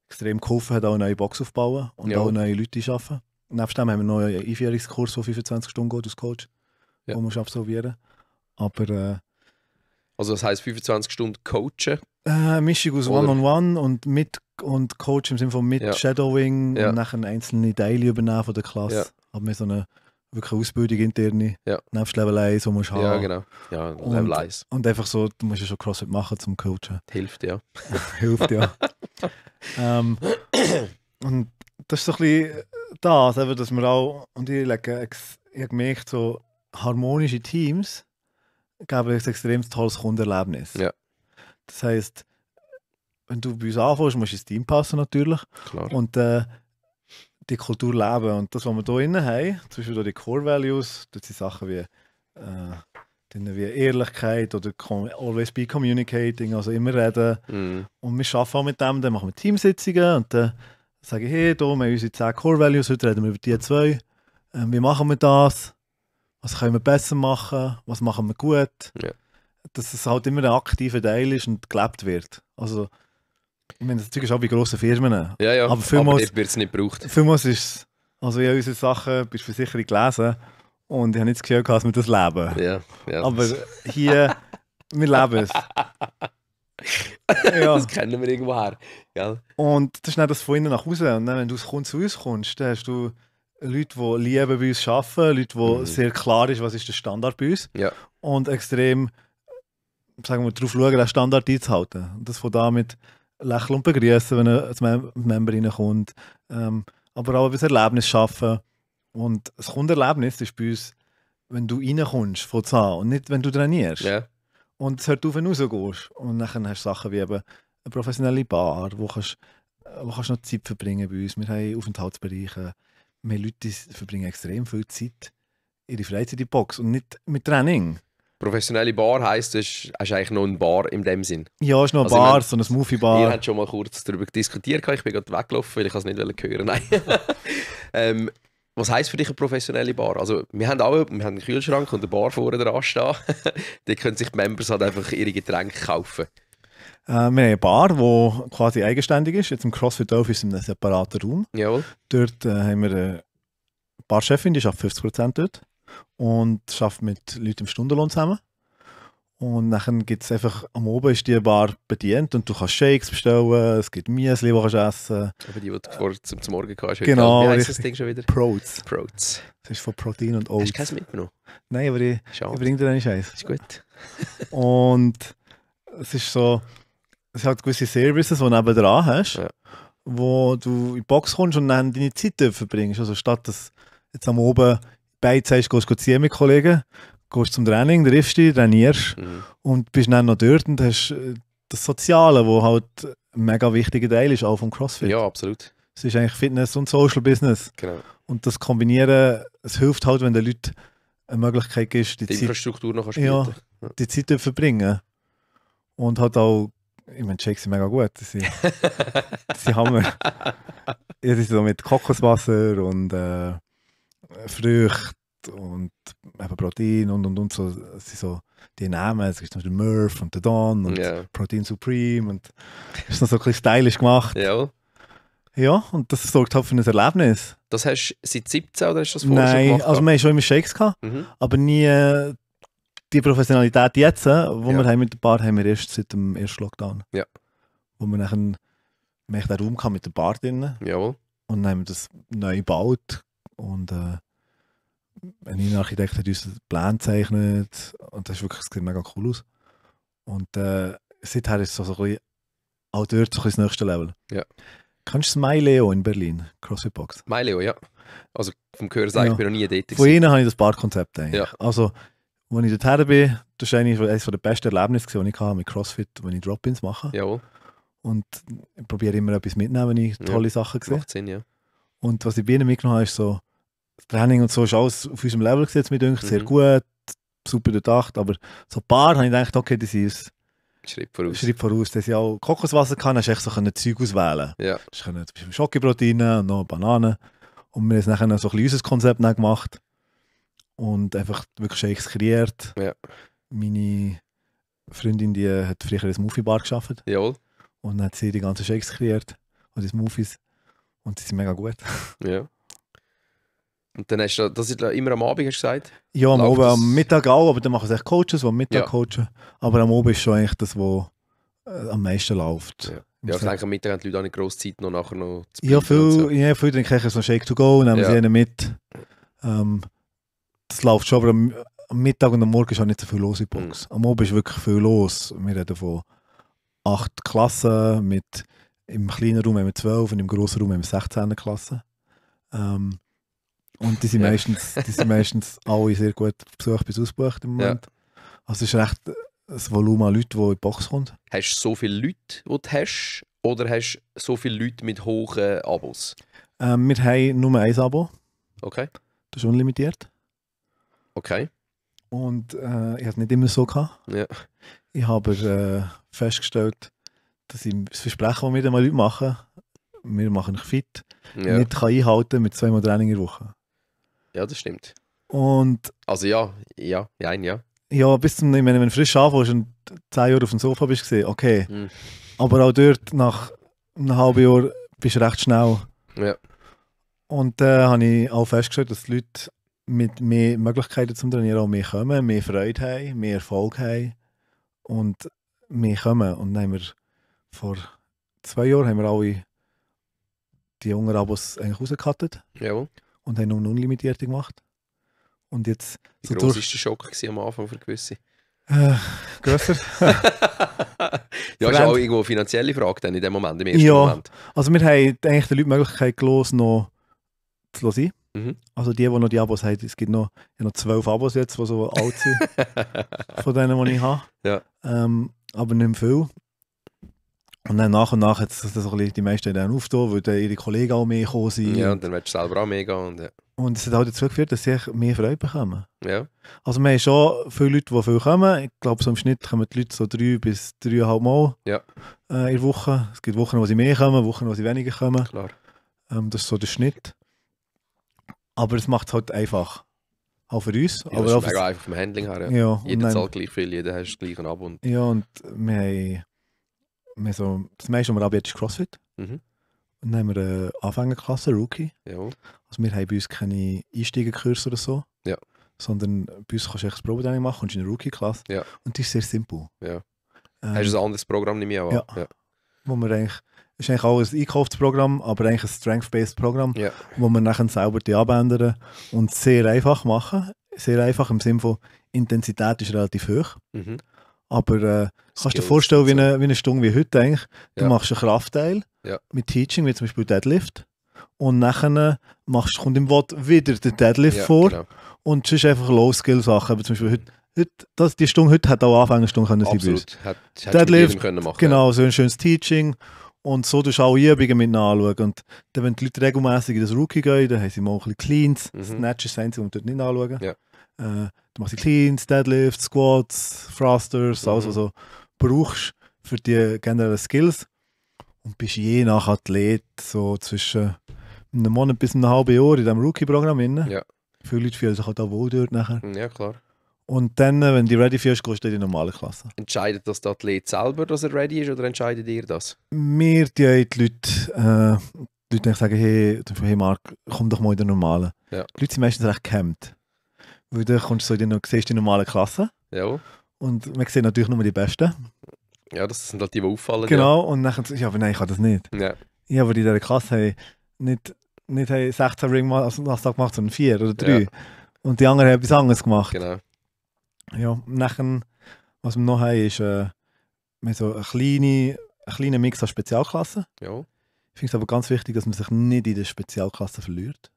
extrem geholfen hat, auch eine neue Box aufzubauen und ja. auch neue Leute zu arbeiten. Nebst dem haben wir noch einen Einführungskurs, der 25 Stunden geht als Coach, ja. den musst du absolvieren Aber... Äh, also das heisst 25 Stunden coachen? Äh, Mischung aus One-on-One -on -One und mit und Coach im Sinne von mit ja. Shadowing ja. und nachher einzelne Teile übernehmen von der Klasse. Ja. Haben wir so eine wirklich Ausbildung interne, ja. nebst Level 1, die musst du haben. Ja, genau. Ja, Level 1. Und, einfach so, du musst ja schon CrossFit machen zum Coachen. Hilft, ja. [laughs] Hilft, ja. ähm, und das ist so ein bisschen das, dass wir auch, und ich, lege, ich habe gemerkt, so harmonische Teams geben ein extrem tolles Kundenerlebnis. Ja. Das heisst, wenn du bei uns anfängst, musst du ins Team passen natürlich. Klar. Und äh, die Kultur leben. Und das, was wir hier innen haben, zum Beispiel die Core Values, das sind Sachen wie, äh, wie Ehrlichkeit oder always be communicating, also immer reden. Mm. Und wir arbeiten auch mit dem, dann machen wir Teamsitzungen und dann sage ich, hey, hier, wir haben unsere 10 Core Values, heute reden wir über die zwei. Ähm, wie machen wir das? Was können wir besser machen? Was machen wir gut? Yeah. Dass es halt immer ein aktiver Teil ist und gelebt wird. Also, ich meine, das Zeug ist auch bei grossen Firmen. Ja, ja, aber, vielmals, wird es nicht gebraucht. Vielmals ist es, also ich habe unsere Sachen bei der Versicherung gelesen und ich habe nicht das Gefühl gehabt, dass wir das leben. Ja, ja. Aber hier, wir leben es. ja. Das kennen wir irgendwo her. Gell? Und das ist nicht das von innen nach außen. Und dann, wenn du kommst, zu uns kommst, dann hast du Leute, die lieben bei uns arbeiten, Leute, die mhm. sehr klar ist, was ist der Standard bei uns. Ja. Und extrem, sagen wir, darauf schauen, den Standard einzuhalten. Und das von damit lächeln und begrüßen, wenn ein Member reinkommt. Ähm, aber auch ein Erlebnis schaffen. Und das Kundenerlebnis ist bei uns, wenn du reinkommst von Zahn und nicht, wenn du trainierst. Yeah. Und es hört auf, wenn du rausgehst. Und dann hast du Sachen wie eben eine professionelle Bar, wo kannst, wo kannst du noch Zeit verbringen bei uns. Wir haben Aufenthaltsbereiche. Wir Leute verbringen extrem viel Zeit in die Freizeit in die Box und nicht mit Training. Professionelle Bar heisst, du hast, hast eigentlich noch eine Bar in dem Sinn. Ja, ist noch eine also Bar, meine, so eine Smoothie-Bar. Wir haben schon mal kurz darüber diskutiert, ich bin gerade weggelaufen, weil ich es nicht hören Nein. [laughs] ähm, was heisst für dich eine professionelle Bar? Also, wir haben auch wir haben einen Kühlschrank und eine Bar vorne dran stehen. [laughs] da können sich die Members halt einfach ihre Getränke kaufen. Äh, wir haben eine Bar, die quasi eigenständig ist. Jetzt im CrossFit Off ist in einem separaten Raum. Jawohl. Dort äh, haben wir eine Barchefin, die schafft 50% dort und arbeite mit Leuten im Stundenlohn zusammen. Und dann gibt es einfach, am Oben ist die Bar bedient und du kannst Shakes bestellen, es gibt Miesli, die du essen. Aber die, die du vor, zum, zum Morgen kannst. Genau. Wie heisst das Ding schon wieder? Proats. Proats. Das ist von Protein und Oats. Hast du keins mitgenommen? Nein, aber ich, ich bringe dir einen Scheiß. Ist gut. [laughs] und es ist so, es hat gewisse Services, die du dran hast, ja. wo du in die Box kommst und dann deine Zeit verbringst. Also statt dass jetzt am Oben beide sagst, gehst du ziehen mit Kollegen, gehst zum Training, triffst dich, trainierst mhm. und bist dann noch dort und hast äh, das Soziale, wo halt ein mega wichtiger Teil ist, auch vom CrossFit. Ja, absolut. Es ist eigentlich Fitness und Social Business. Genau. Und das Kombinieren, es hilft halt, wenn den Leuten eine Möglichkeit gibt, die, die Zeit, Infrastruktur noch ja, ja, die Zeit zu verbringen. Und hat auch, ich meine, Shakes sind mega gut. Sie, sie haben wir. Jetzt ist so mit Kokoswasser und äh, Früchte und eben Protein und und und so, sie so die Namen, es gibt zum Beispiel Murph und der Don und yeah. Protein Supreme und ist noch so ein bisschen stylisch gemacht. Ja. Ja, und das sorgt halt für ein Erlebnis. Das hast du seit 17 oder hast du das vorher Nein, schon gemacht? Nein, also wir haben schon immer Shakes gehabt, mhm. aber nie die Professionalität jetzt, die äh, ja. wir haben mit der Bar haben wir erst seit dem ersten Lockdown. Ja. Wo wir dann, wir den Raum mit der Bar drin. Jawohl. Und dann haben wir das neu gebaut, und äh, ein Innenarchitekt hat uns einen Plan gezeichnet und das ist wirklich, das sieht mega cool aus. Und äh, seither ist es so, so ein bisschen, auch dort so ein das nächste Level. Ja. Kannst du MyLeo in Berlin, CrossFit Box? MyLeo, ja. Also vom Gehör sagen, ja. ich bin noch nie dort. Von ihnen habe ich das Barkonzept eigentlich. Ja. Also, als ich dorthin bin, das war eines der besten Erlebnisse, die ich hatte mit CrossFit, wenn ich Drop-Ins mache. Jawohl. Und ich probiere immer etwas mitnehmen, wenn ich tolle ja. Sachen sehe. Macht Sinn, ja. Und was ich bei ihnen mitgenommen habe, ist so, das Training und so ist alles auf unserem Level gesetzt, mir denkt, mhm. sehr gut, super durchdacht, aber so ein paar habe ich gedacht, okay, das ist Schritt voraus. Schritt voraus, dass ich auch Kokoswasser kann, hast du echt so ein Zeug auswählen. Ja. Ich konnte zum Beispiel Schokibrot rein und noch Bananen und wir haben nachher so ein bisschen unser Konzept gemacht und einfach wirklich Shakes kreiert. Ja. Meine Freundin, die hat früher ein Smoothie Bar geschafft. Jawohl. Und dann hat sie die ganzen Shakes kreiert und die Smoothies und die sind mega gut. Ja. [laughs] Und dann hast du, das ist äh, immer am Abend, hast du gesagt? Ja, am Abend, am Mittag auch, aber dann machen es echt Coaches, die am Mittag ja. coachen. Aber am Abend ist schon eigentlich das, was äh, am meisten läuft. Ja. Ja, denke, also am Mittag haben die Leute auch nicht groß Zeit, noch nachher noch zu Ja, viel, so. ja, viel trinken ich so Shake to go und nehmen ja. sie einen mit. Ähm, das läuft schon, aber am, am, Mittag und am Morgen ist auch nicht so viel los in der hm. Box. Mhm. Am Abend ist wirklich viel los. Wir reden von acht Klassen, mit, im kleinen Raum haben wir zwölf und im grossen Raum haben wir 16 Klassen. Ähm, und die sind, ja. meistens, die sind meistens [laughs] alle sehr gut besucht bis ausgebucht im Moment. Ja. Also es ist recht das Volumen an Leuten, die in die Box kommt. Hast du so viele Leute, die du hast, oder hast du so viele Leute mit hohen Abos? Ähm, wir haben nur ein Abo. Okay. Das ist unlimitiert. Okay. Und äh, ich hatte es nicht immer so gehabt. Ja. Ich habe äh, festgestellt, dass ich das Versprechen, das wir den Leuten machen, wir machen euch fit, ja. nicht kann einhalten mit zweimal Training in der Woche. Ja, das stimmt. Und also ja, ja, nein, ja. Ja, bis zum, ich meine, wenn du frisch anfängst und zehn Jahre auf dem Sofa bist, gesehen, okay. Mhm. Aber auch dort, nach einem halben Jahr, bist du recht schnell. Ja. Und da äh, habe ich auch festgestellt, dass die Leute mit mehr Möglichkeiten zum Trainieren auch mehr kommen, mehr Freude haben, mehr Erfolg haben und mehr kommen. Und dann haben wir vor zwei Jahren haben wir alle die jungen Abos eigentlich rausgekattet. Jawohl und haben nur eine unlimitierte gemacht. Und jetzt Wie groß war der Schock am Anfang für gewisse? Äh, grösser. [laughs] ja, ist auch irgendwo eine finanzielle Frage dann in dem Moment, im ersten ja, Moment. also wir haben eigentlich den Leuten die Möglichkeit gelassen, noch zu sein. Mhm. Also die, die noch die Abos haben, es gibt noch, noch zwölf Abos jetzt, die so alt sind, [laughs] von denen, die ich habe. Ja. Ähm, aber nicht viel. Und dann nach und nach hat das, die meisten dann aufgetan, weil dann ihre Kollegen auch mehr gekommen sind. Ja, und dann willst du selber auch mehr gehen. Und, ja. und das hat auch dazu geführt, dass sie mehr Freude bekommen. Ja. Also wir haben schon viele Leute, die viel kommen. Ich glaube, so im Schnitt kommen die Leute so drei bis dreieinhalb Mal ja. äh, in der Woche. Es gibt Wochen, wo sie mehr kommen, Wochen, wo sie weniger kommen. Klar. Ähm, das ist so der Schnitt. Aber es macht es halt einfach. Auch für uns. Ja, aber das ist mega einfach vom Handling her. Ja. Ja, jeder zahlt gleich viel, jeder hat das gleiche Abo. Ja, und wir haben wir so, das meiste, was wir anbieten, ist CrossFit. Mhm. Und dann haben wir eine Anfängerklasse, Rookie. Ja. Also wir haben bei uns keine Einsteigerkurse oder so. Ja. Sondern bei uns kannst du echt das Probetraining machen und in eine Rookie-Klasse. Ja. Und die ist sehr simpel. Ja. Ähm, Hast du ein anderes Programm nicht mehr? Ja. ja. Wo man eigentlich, ist eigentlich auch ein Einkaufsprogramm, aber eigentlich ein Strength-Based Programm, ja. wo man nachher selber die abändern und sehr einfach machen. Sehr einfach im Sinne von Intensität ist relativ hoch. Mhm. Aber äh, kannst du dir vorstellen, wie eine, wie eine Stunde wie heute eigentlich, du ja. machst einen Kraftteil ja. mit Teaching, wie zum Beispiel Deadlift, und nachher äh, machst, kommt im Wort wieder der Deadlift ja, vor genau. und es ist einfach Low-Skill-Sachen. Zum Beispiel heute, heute das, die Stunde heute hat auch Anfängerstunde können sein. Absolut, hat, Deadlift, können machen, genau, so ein schönes Teaching und so tust du auch Übungen mit anschauen. Und dann, wenn die Leute regelmäßig in das Rookie gehen, dann haben sie mal ein bisschen Cleans. Mhm. Snatch ist das Einzige, dort nicht anschauen. Ja. Äh, du machst Cleans, Deadlifts, Squats, Thrusters, mhm. alles, was du brauchst für die generellen Skills. Und bist je nach Athlet so zwischen einem Monat bis einem halben Jahr in diesem Rookie-Programm. Ja. Viele Leute fühlen sich halt auch wohl dort nachher. Ja, klar. Und dann, äh, wenn du ready bist, gehst du in die normale Klasse. Entscheidet das der Athlet selber, dass er ready ist, oder entscheidet ihr das? Wir die Leute, äh, die Leute sagen, hey, hey Marc, komm doch mal in die normale. Ja. Die Leute sind meistens recht gehemmt. Weil dann kommst du so in die, siehst die normale Klasse. Ja. Und man sieht natürlich nur die Besten. Ja, das sind halt die, die auffallen. Genau, ja. und dann sagst du, ja, aber nein, ich kann das nicht. Ja. Ich habe in dieser Klasse hey, nicht, nicht hey, 16 Ring mal als Nachmittag gemacht, sondern 4 oder 3. Ja. Und die anderen haben etwas anderes gemacht. Genau. Ja, nachher, was wir noch haben, ist äh, so eine kleine, ein kleiner Mix an Spezialklassen. Ja. Ich finde es aber ganz wichtig, dass man sich nicht in der Spezialklasse verliert,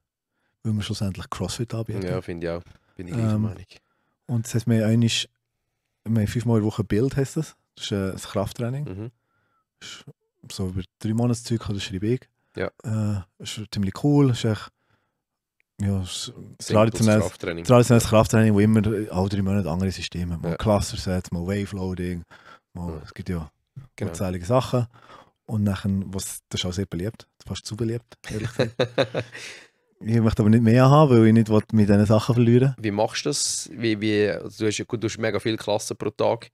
weil man schlussendlich CrossFit anbietet. Ja, finde ich auch. Bin ich ähm, Meinung. Und das heißt, wir haben, einmal, wir haben fünfmal in der Woche Bild, heißt das. Das ist ein äh, Krafttraining. Mhm. Das ist so über drei Monate Zeug, das schreibe ich. Ja. Äh, ist ziemlich cool. Ist echt, ja, das traditionelles Krafttraining. traditionelles Krafttraining, wo immer alle drei Monate andere Systeme, mal ja. Cluster-Sets, mal Waveloading, mal, ja. es gibt ja genau. Sachen. Und dann, was, das ist auch sehr beliebt, fast zu beliebt, ehrlich gesagt. [laughs] Ich möchte aber nicht mehr haben, weil ich nicht mit diesen Sachen verlieren Wie machst du das? Wie, wie, du, hast, du hast mega viele Klassen pro Tag.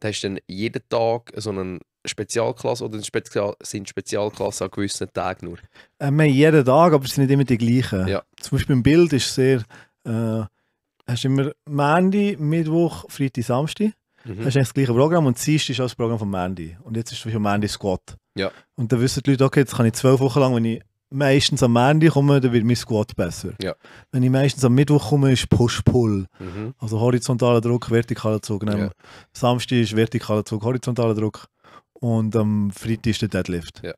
Du hast dann jeden Tag so einen Spezialklasse oder Spezial sind Spezialklassen an gewissen Tagen nur? Äh, wir jeden Tag, aber es sind nicht immer die gleichen. Ja. Zum Beispiel im Bild ist sehr, äh, hast immer Mandy, Mittwoch, Freitag, Samstag. Mhm. Hast das gleiche Programm und siehst ist auch das Programm von Mandy. Und jetzt ist es Mandy Squat. Ja. Und dann wissen die Leute, okay, jetzt kann ich zwölf Wochen lang, wenn ich meistens am Mandy komme, dann wird mein Squat besser. Ja. Wenn ich meistens am Mittwoch komme, ist Push-Pull. Mhm. Also horizontaler Druck, vertikaler Zug. Ja. Samstag ist vertikaler Zug, horizontaler Druck und am Freitag ist der Deadlift. Ja.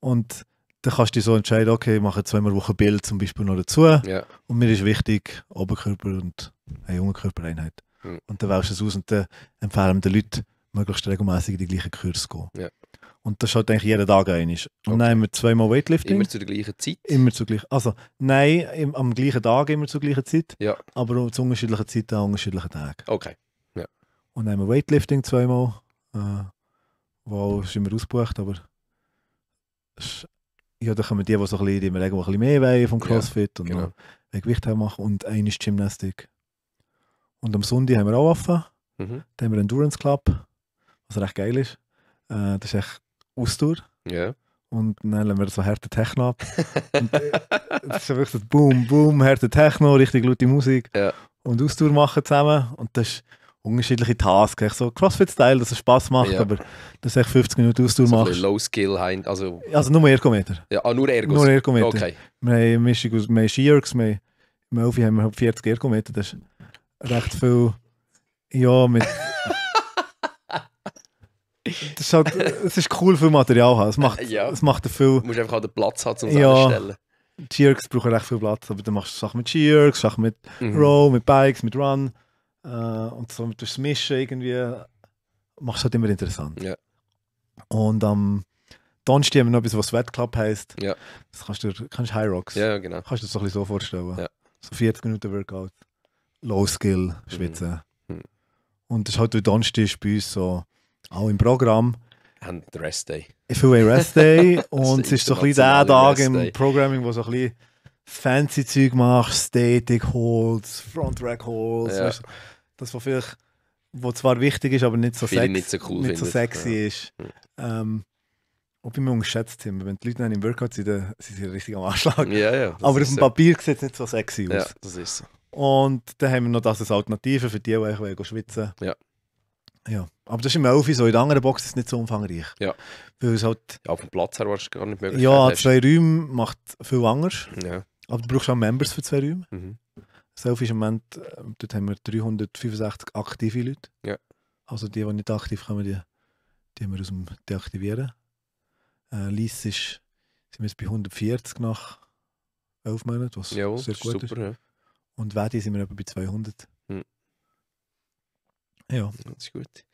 Und dann kannst du dich so entscheiden, okay, ich mache zweimal Woche Bild zum Beispiel noch dazu. Ja. Und mir ist wichtig, Oberkörper und eine junge Körpereinheit. Mhm. Und dann wählst du es aus und dann empfehlen den Leuten, möglichst regelmäßig in die gleichen Kurs zu gehen. Ja. Und das schaut eigentlich jeden Tag ein. Und okay. dann haben wir zweimal Weightlifting. Immer zur gleichen Zeit? Immer zur gleichen Also, nein, im, am gleichen Tag immer zur gleichen Zeit. Ja. Aber zu unterschiedlichen Zeiten an unterschiedlichen Tagen. Okay. Ja. Und dann haben Weightlifting zweimal. Äh, wow, ist immer ausgebucht, aber ja, da kommen die, die so ein bisschen, die wir ein mehr wollen vom Crossfit ja, und genau. Gewicht machen und eine ist Gymnastik. Und am Sonntag haben wir auch offen. Mhm. Da haben wir Endurance Club, was recht geil ist. Äh, das ist echt Ausdauer. Yeah. Und dann lernen wir so harte Techno ab. [laughs] und, äh, das ist wirklich so Boom, Boom, harte Techno, richtig gute Musik. Ja. Und Ausdauer machen zusammen. Und das ist unterschiedliche Tasks. So Crossfit-Style, dass es Spass macht, ja. aber dass ich 50 Minuten Ausdauer so machst. Low-Skill, also... Also nur Ergometer. Ja, ah, nur Ergos? Nur Ergometer. Okay. Wir haben eine Mischung aus mehr Shears, mehr... Im Elfi haben wir 40 halt Ergometer, das ist recht viel... Ja, mit... [laughs] das ist halt, es ist cool, viel Material zu haben. Es macht, ja. es macht viel... Du musst einfach auch den Platz haben, um es ja. anzustellen. Jerks brauchen recht viel Platz, aber dann machst du Sachen mit Jerks, Sachen mit mhm. Row, mit Bikes, mit Run. Äh, und so durchs Mischen irgendwie machst du halt immer interessant. Ja. Und am ähm, Donnerstag haben wir noch etwas, was Wettclub heißt. Ja. Das kannst du kannst High Rocks. Ja, genau. Kannst du dir das so vorstellen. Ja. So 40 Minuten Workout. Low Skill, Schwitzen. Mhm. mhm. Und das ist halt wie Donnerstag bei uns so auch im Programm. And Rest Day. Ich FUA Rest Day. [laughs] und es ist so ein bisschen der Tag im Programming, wo so ein bisschen fancy Zeug machst, Static Holds, Front Rack Holds. Ja. Weißt, das, was vielleicht, wo zwar wichtig ist, aber nicht so, sex, nicht so, cool nicht so sexy ja. ist. Ähm, ob ich mich unterschätzt habe, wenn die Leute im Workout sind, sind sie richtig am Anschlag. Ja, ja, aber auf dem so. Papier sieht es nicht so sexy aus. Ja, das ist so. Und dann haben wir noch das als Alternative für die, die eigentlich schwitzen Ja. Ja, aber das ist im Elfi so, in der anderen Box ist es nicht so umfangreich. Ja. Weil es halt... Ja, vom Platz her war es gar nicht möglich. Ja, zwei Räume macht viel anders. Ja. Aber du brauchst auch Members für zwei Räume. Mhm. Self ist im Moment, ähm, dort haben wir 365 aktive Leute. Ja. Also die, die nicht aktiv kommen, die, die haben wir aus dem Deaktivieren. Äh, Lies ist, sind wir jetzt bei 140 nach 11 Monaten, was ja, sehr gut ist. Super, ist. Ja. Und Wedi sind wir etwa bei 200. Hm. Ja. Das ist gut.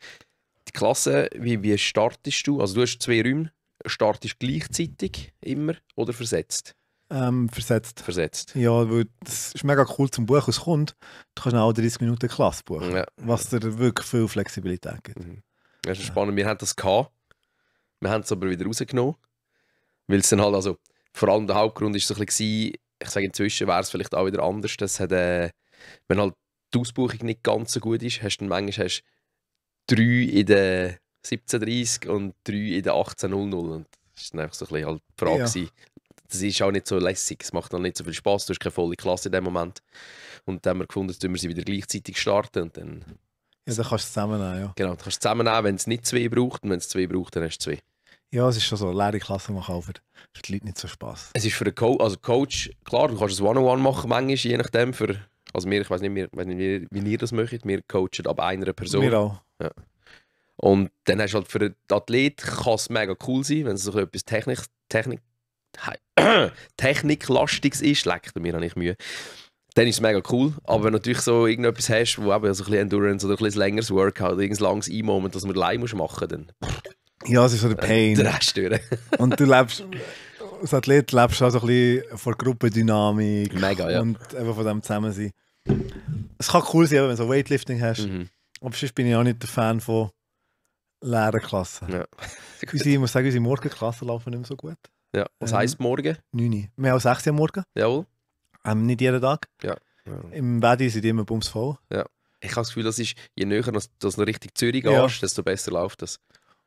Die Klasse, wie, wie startest du? Also du hast zwei Räume, startest gleichzeitig immer oder versetzt? ähm, versetzt. Versetzt. Ja, weil das ist mega cool zum Buch als Kunde. Du kannst auch 30 Minuten Klasse buchen, ja. was dir wirklich viel Flexibilität gibt. Mhm. Das ist spannend. Wir haben das gehabt. Wir haben es aber wieder rausgenommen. Weil es dann halt, also, vor allem der Hauptgrund ist so ein bisschen, ich sage inzwischen wäre es vielleicht auch wieder anders, dass äh, wenn halt die Ausbuchung nicht ganz so gut ist, hast du dann manchmal hast drei in der 17.30 und drei in der 18.00 und das ist dann einfach so ein bisschen halt die Frage ja das ist auch nicht so lässig. Es macht dann nicht so viel Spaß. Du hast keine volle Klasse in dem Moment. Und dann haben wir gefunden, dass wir sie wieder gleichzeitig starten. Und dann ja, dann kannst du es zusammennehmen, ja. Genau, dann kannst du zusammennehmen, wenn es nicht zwei braucht. Und wenn es zwei braucht, dann hast du zwei. Ja, es ist schon so. Leere Klasse machen auch für die Leute nicht so Spaß. Es ist für einen Co also Coach, klar, du kannst es One-on-One machen, manchmal, je nachdem. Für, also mir, ich weiß nicht, mehr, wie, wie ihr das möchtet, wir coachen ab einer Person. Wir auch. Ja. Und dann hast du halt für den Athlet kann es mega cool sein, wenn es so etwas Technik, Technik [clears throat] techniklastiges ist, leckt mir habe ich Mühe. Dann ist es mega cool, aber wenn du natürlich so irgendetwas hast, wo eben so ein bisschen Endurance oder ein bisschen längeres Workout, irgendein langes E-Moment, das man allein machen muss, dann... Ja, es ist so der Pain. Der Rest [laughs] Und du lebst... Als Athlet lebst du auch so ein bisschen von Gruppendynamik. Mega, ja. Und eben von dem Zusammensein. Es kann cool sein, wenn du so Weightlifting hast. Mhm. Aber sonst bin ich auch nicht der Fan von leeren Klassen. Ja. ich muss sagen, unsere Morgenklassen laufen nicht mehr so gut. Ja, was ähm, heisst morgen? 9 Uhr. Wir haben 6 Uhr morgen. Jawohl. Ähm, nicht jeden Tag. Ja. ja. Im Wedding sind immer bumsvoll. Ja. Ich habe das Gefühl, das ist, je näher du noch richtig Zürich ja. gehst, desto besser läuft das.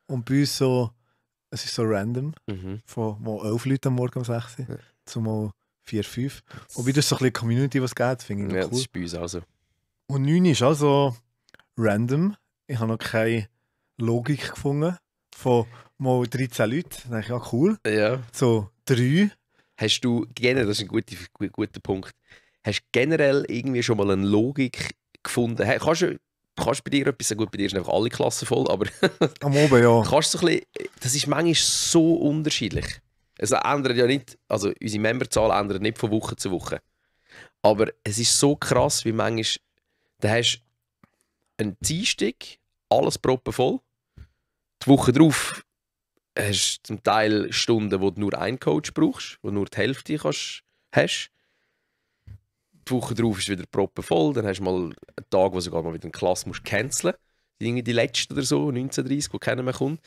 Und bei uns so, es ist so random, mhm. von mal 11 Leuten am Morgen um 6 Uhr ja. zu mal 4, 5. Und wie das so ein bisschen Community, was geht, finde ich ja, cool. das ist bei uns auch so. Und 9 ist also random. Ich habe noch keine Logik gefunden von mal 13 Leute. Dann ich, ja, cool. Ja. So drei. Hast du generell, das ist ein guter, guter Punkt, hast du generell irgendwie schon mal eine Logik gefunden? Hey, kannst du kannst bei dir etwas, gut, bei dir sind einfach alle Klassen voll, aber [laughs] am Oben, ja. Kannst du so ein bisschen, das ist manchmal so unterschiedlich. Es ändert ja nicht, also unsere Memberzahl ändert nicht von Woche zu Woche. Aber es ist so krass, wie manchmal, da hast du einen Dienstag, alles proppen voll, die Woche drauf hast zum Teil Stunden, wo du nur einen Coach brauchst, wo du nur die Hälfte kannst, hast. Die Woche drauf ist wieder proppe voll, dann hast du mal einen Tag, wo sogar mal wieder eine Klasse musst canceln musst. Die letzte oder so, 1930, wo keiner mehr kommt.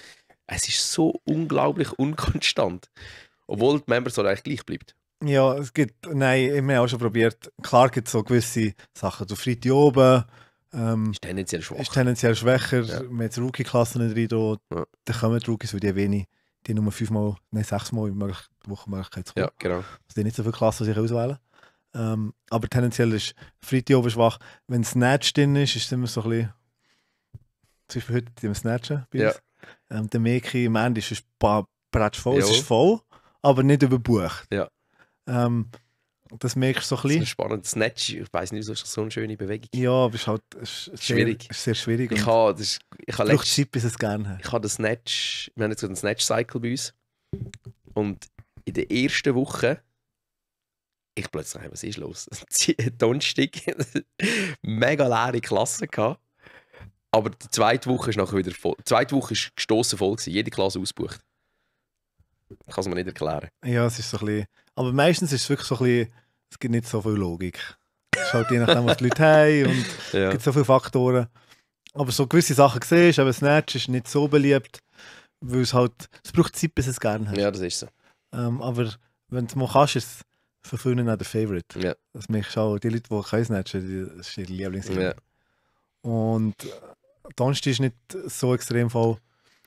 Es ist so unglaublich unkonstant. Obwohl die Memberzahl eigentlich gleich bleibt. Ja, es gibt, nein, ich habe auch schon probiert. Klar gibt es so gewisse Sachen. Du Freitag oben, ähm, ist tendenziell schwach. Ist tendenziell schwächer. Ja. Wir haben Rookie-Klassen drin. Da, ja. da kommen die Rookies, weil die wenig, die nur fünfmal, nein, sechsmal in der Woche Möglichkeit zu kommen. Ja, genau. Also die nicht so viele Klassen sich auswählen. Ähm, aber tendenziell ist Freitag oben schwach. Wenn Snatch drin ist, ist es immer so ein bisschen. Zum Beispiel heute im Snatchen bei Ja. Ähm, der Meki am Ende ist ein paar Bretsch voll. Es ist voll, aber nicht überbucht. Ja. Ähm, das merkst du so ein bisschen. Das ist spannend. Snatch, ich weiß nicht, wieso ist das so eine schöne Bewegung. Ja, aber es ist halt ist schwierig. Sehr, ist sehr schwierig. Ich habe, das ist, ich habe letztes, Zeit, bis es gerne Ich habe den Snatch, wir haben jetzt so einen Snatch-Cycle bei uns. Und in der ersten Woche, ich plötzlich, was ist los? [laughs] Donnerstag, [laughs] mega leere Klasse gehabt. Aber die zweite Woche ist nachher wieder voll. Die zweite Woche ist gestossen voll gewesen. Jede Klasse ausbucht. Kann es mir nicht erklären. Ja, es ist so ein bisschen. Aber meistens ist es wirklich so ein bisschen, es gibt nicht so viel Logik. Es ist halt je nachdem, was die Leute haben und [laughs] es gibt so viele Faktoren. Aber so gewisse Sachen siehst, aber Snatch ist nicht so beliebt, weil es halt, es braucht Zeit, bis es gerne hast. Ja, das ist so. Ähm, aber wenn du es mal kannst, ist es für viele auch der Favorite. Ja. Das merkst du auch, die Leute, die kein Snatch haben, das ist ihr Lieblingsgame. Ja. Und äh, Donnerstag ist nicht so extrem voll.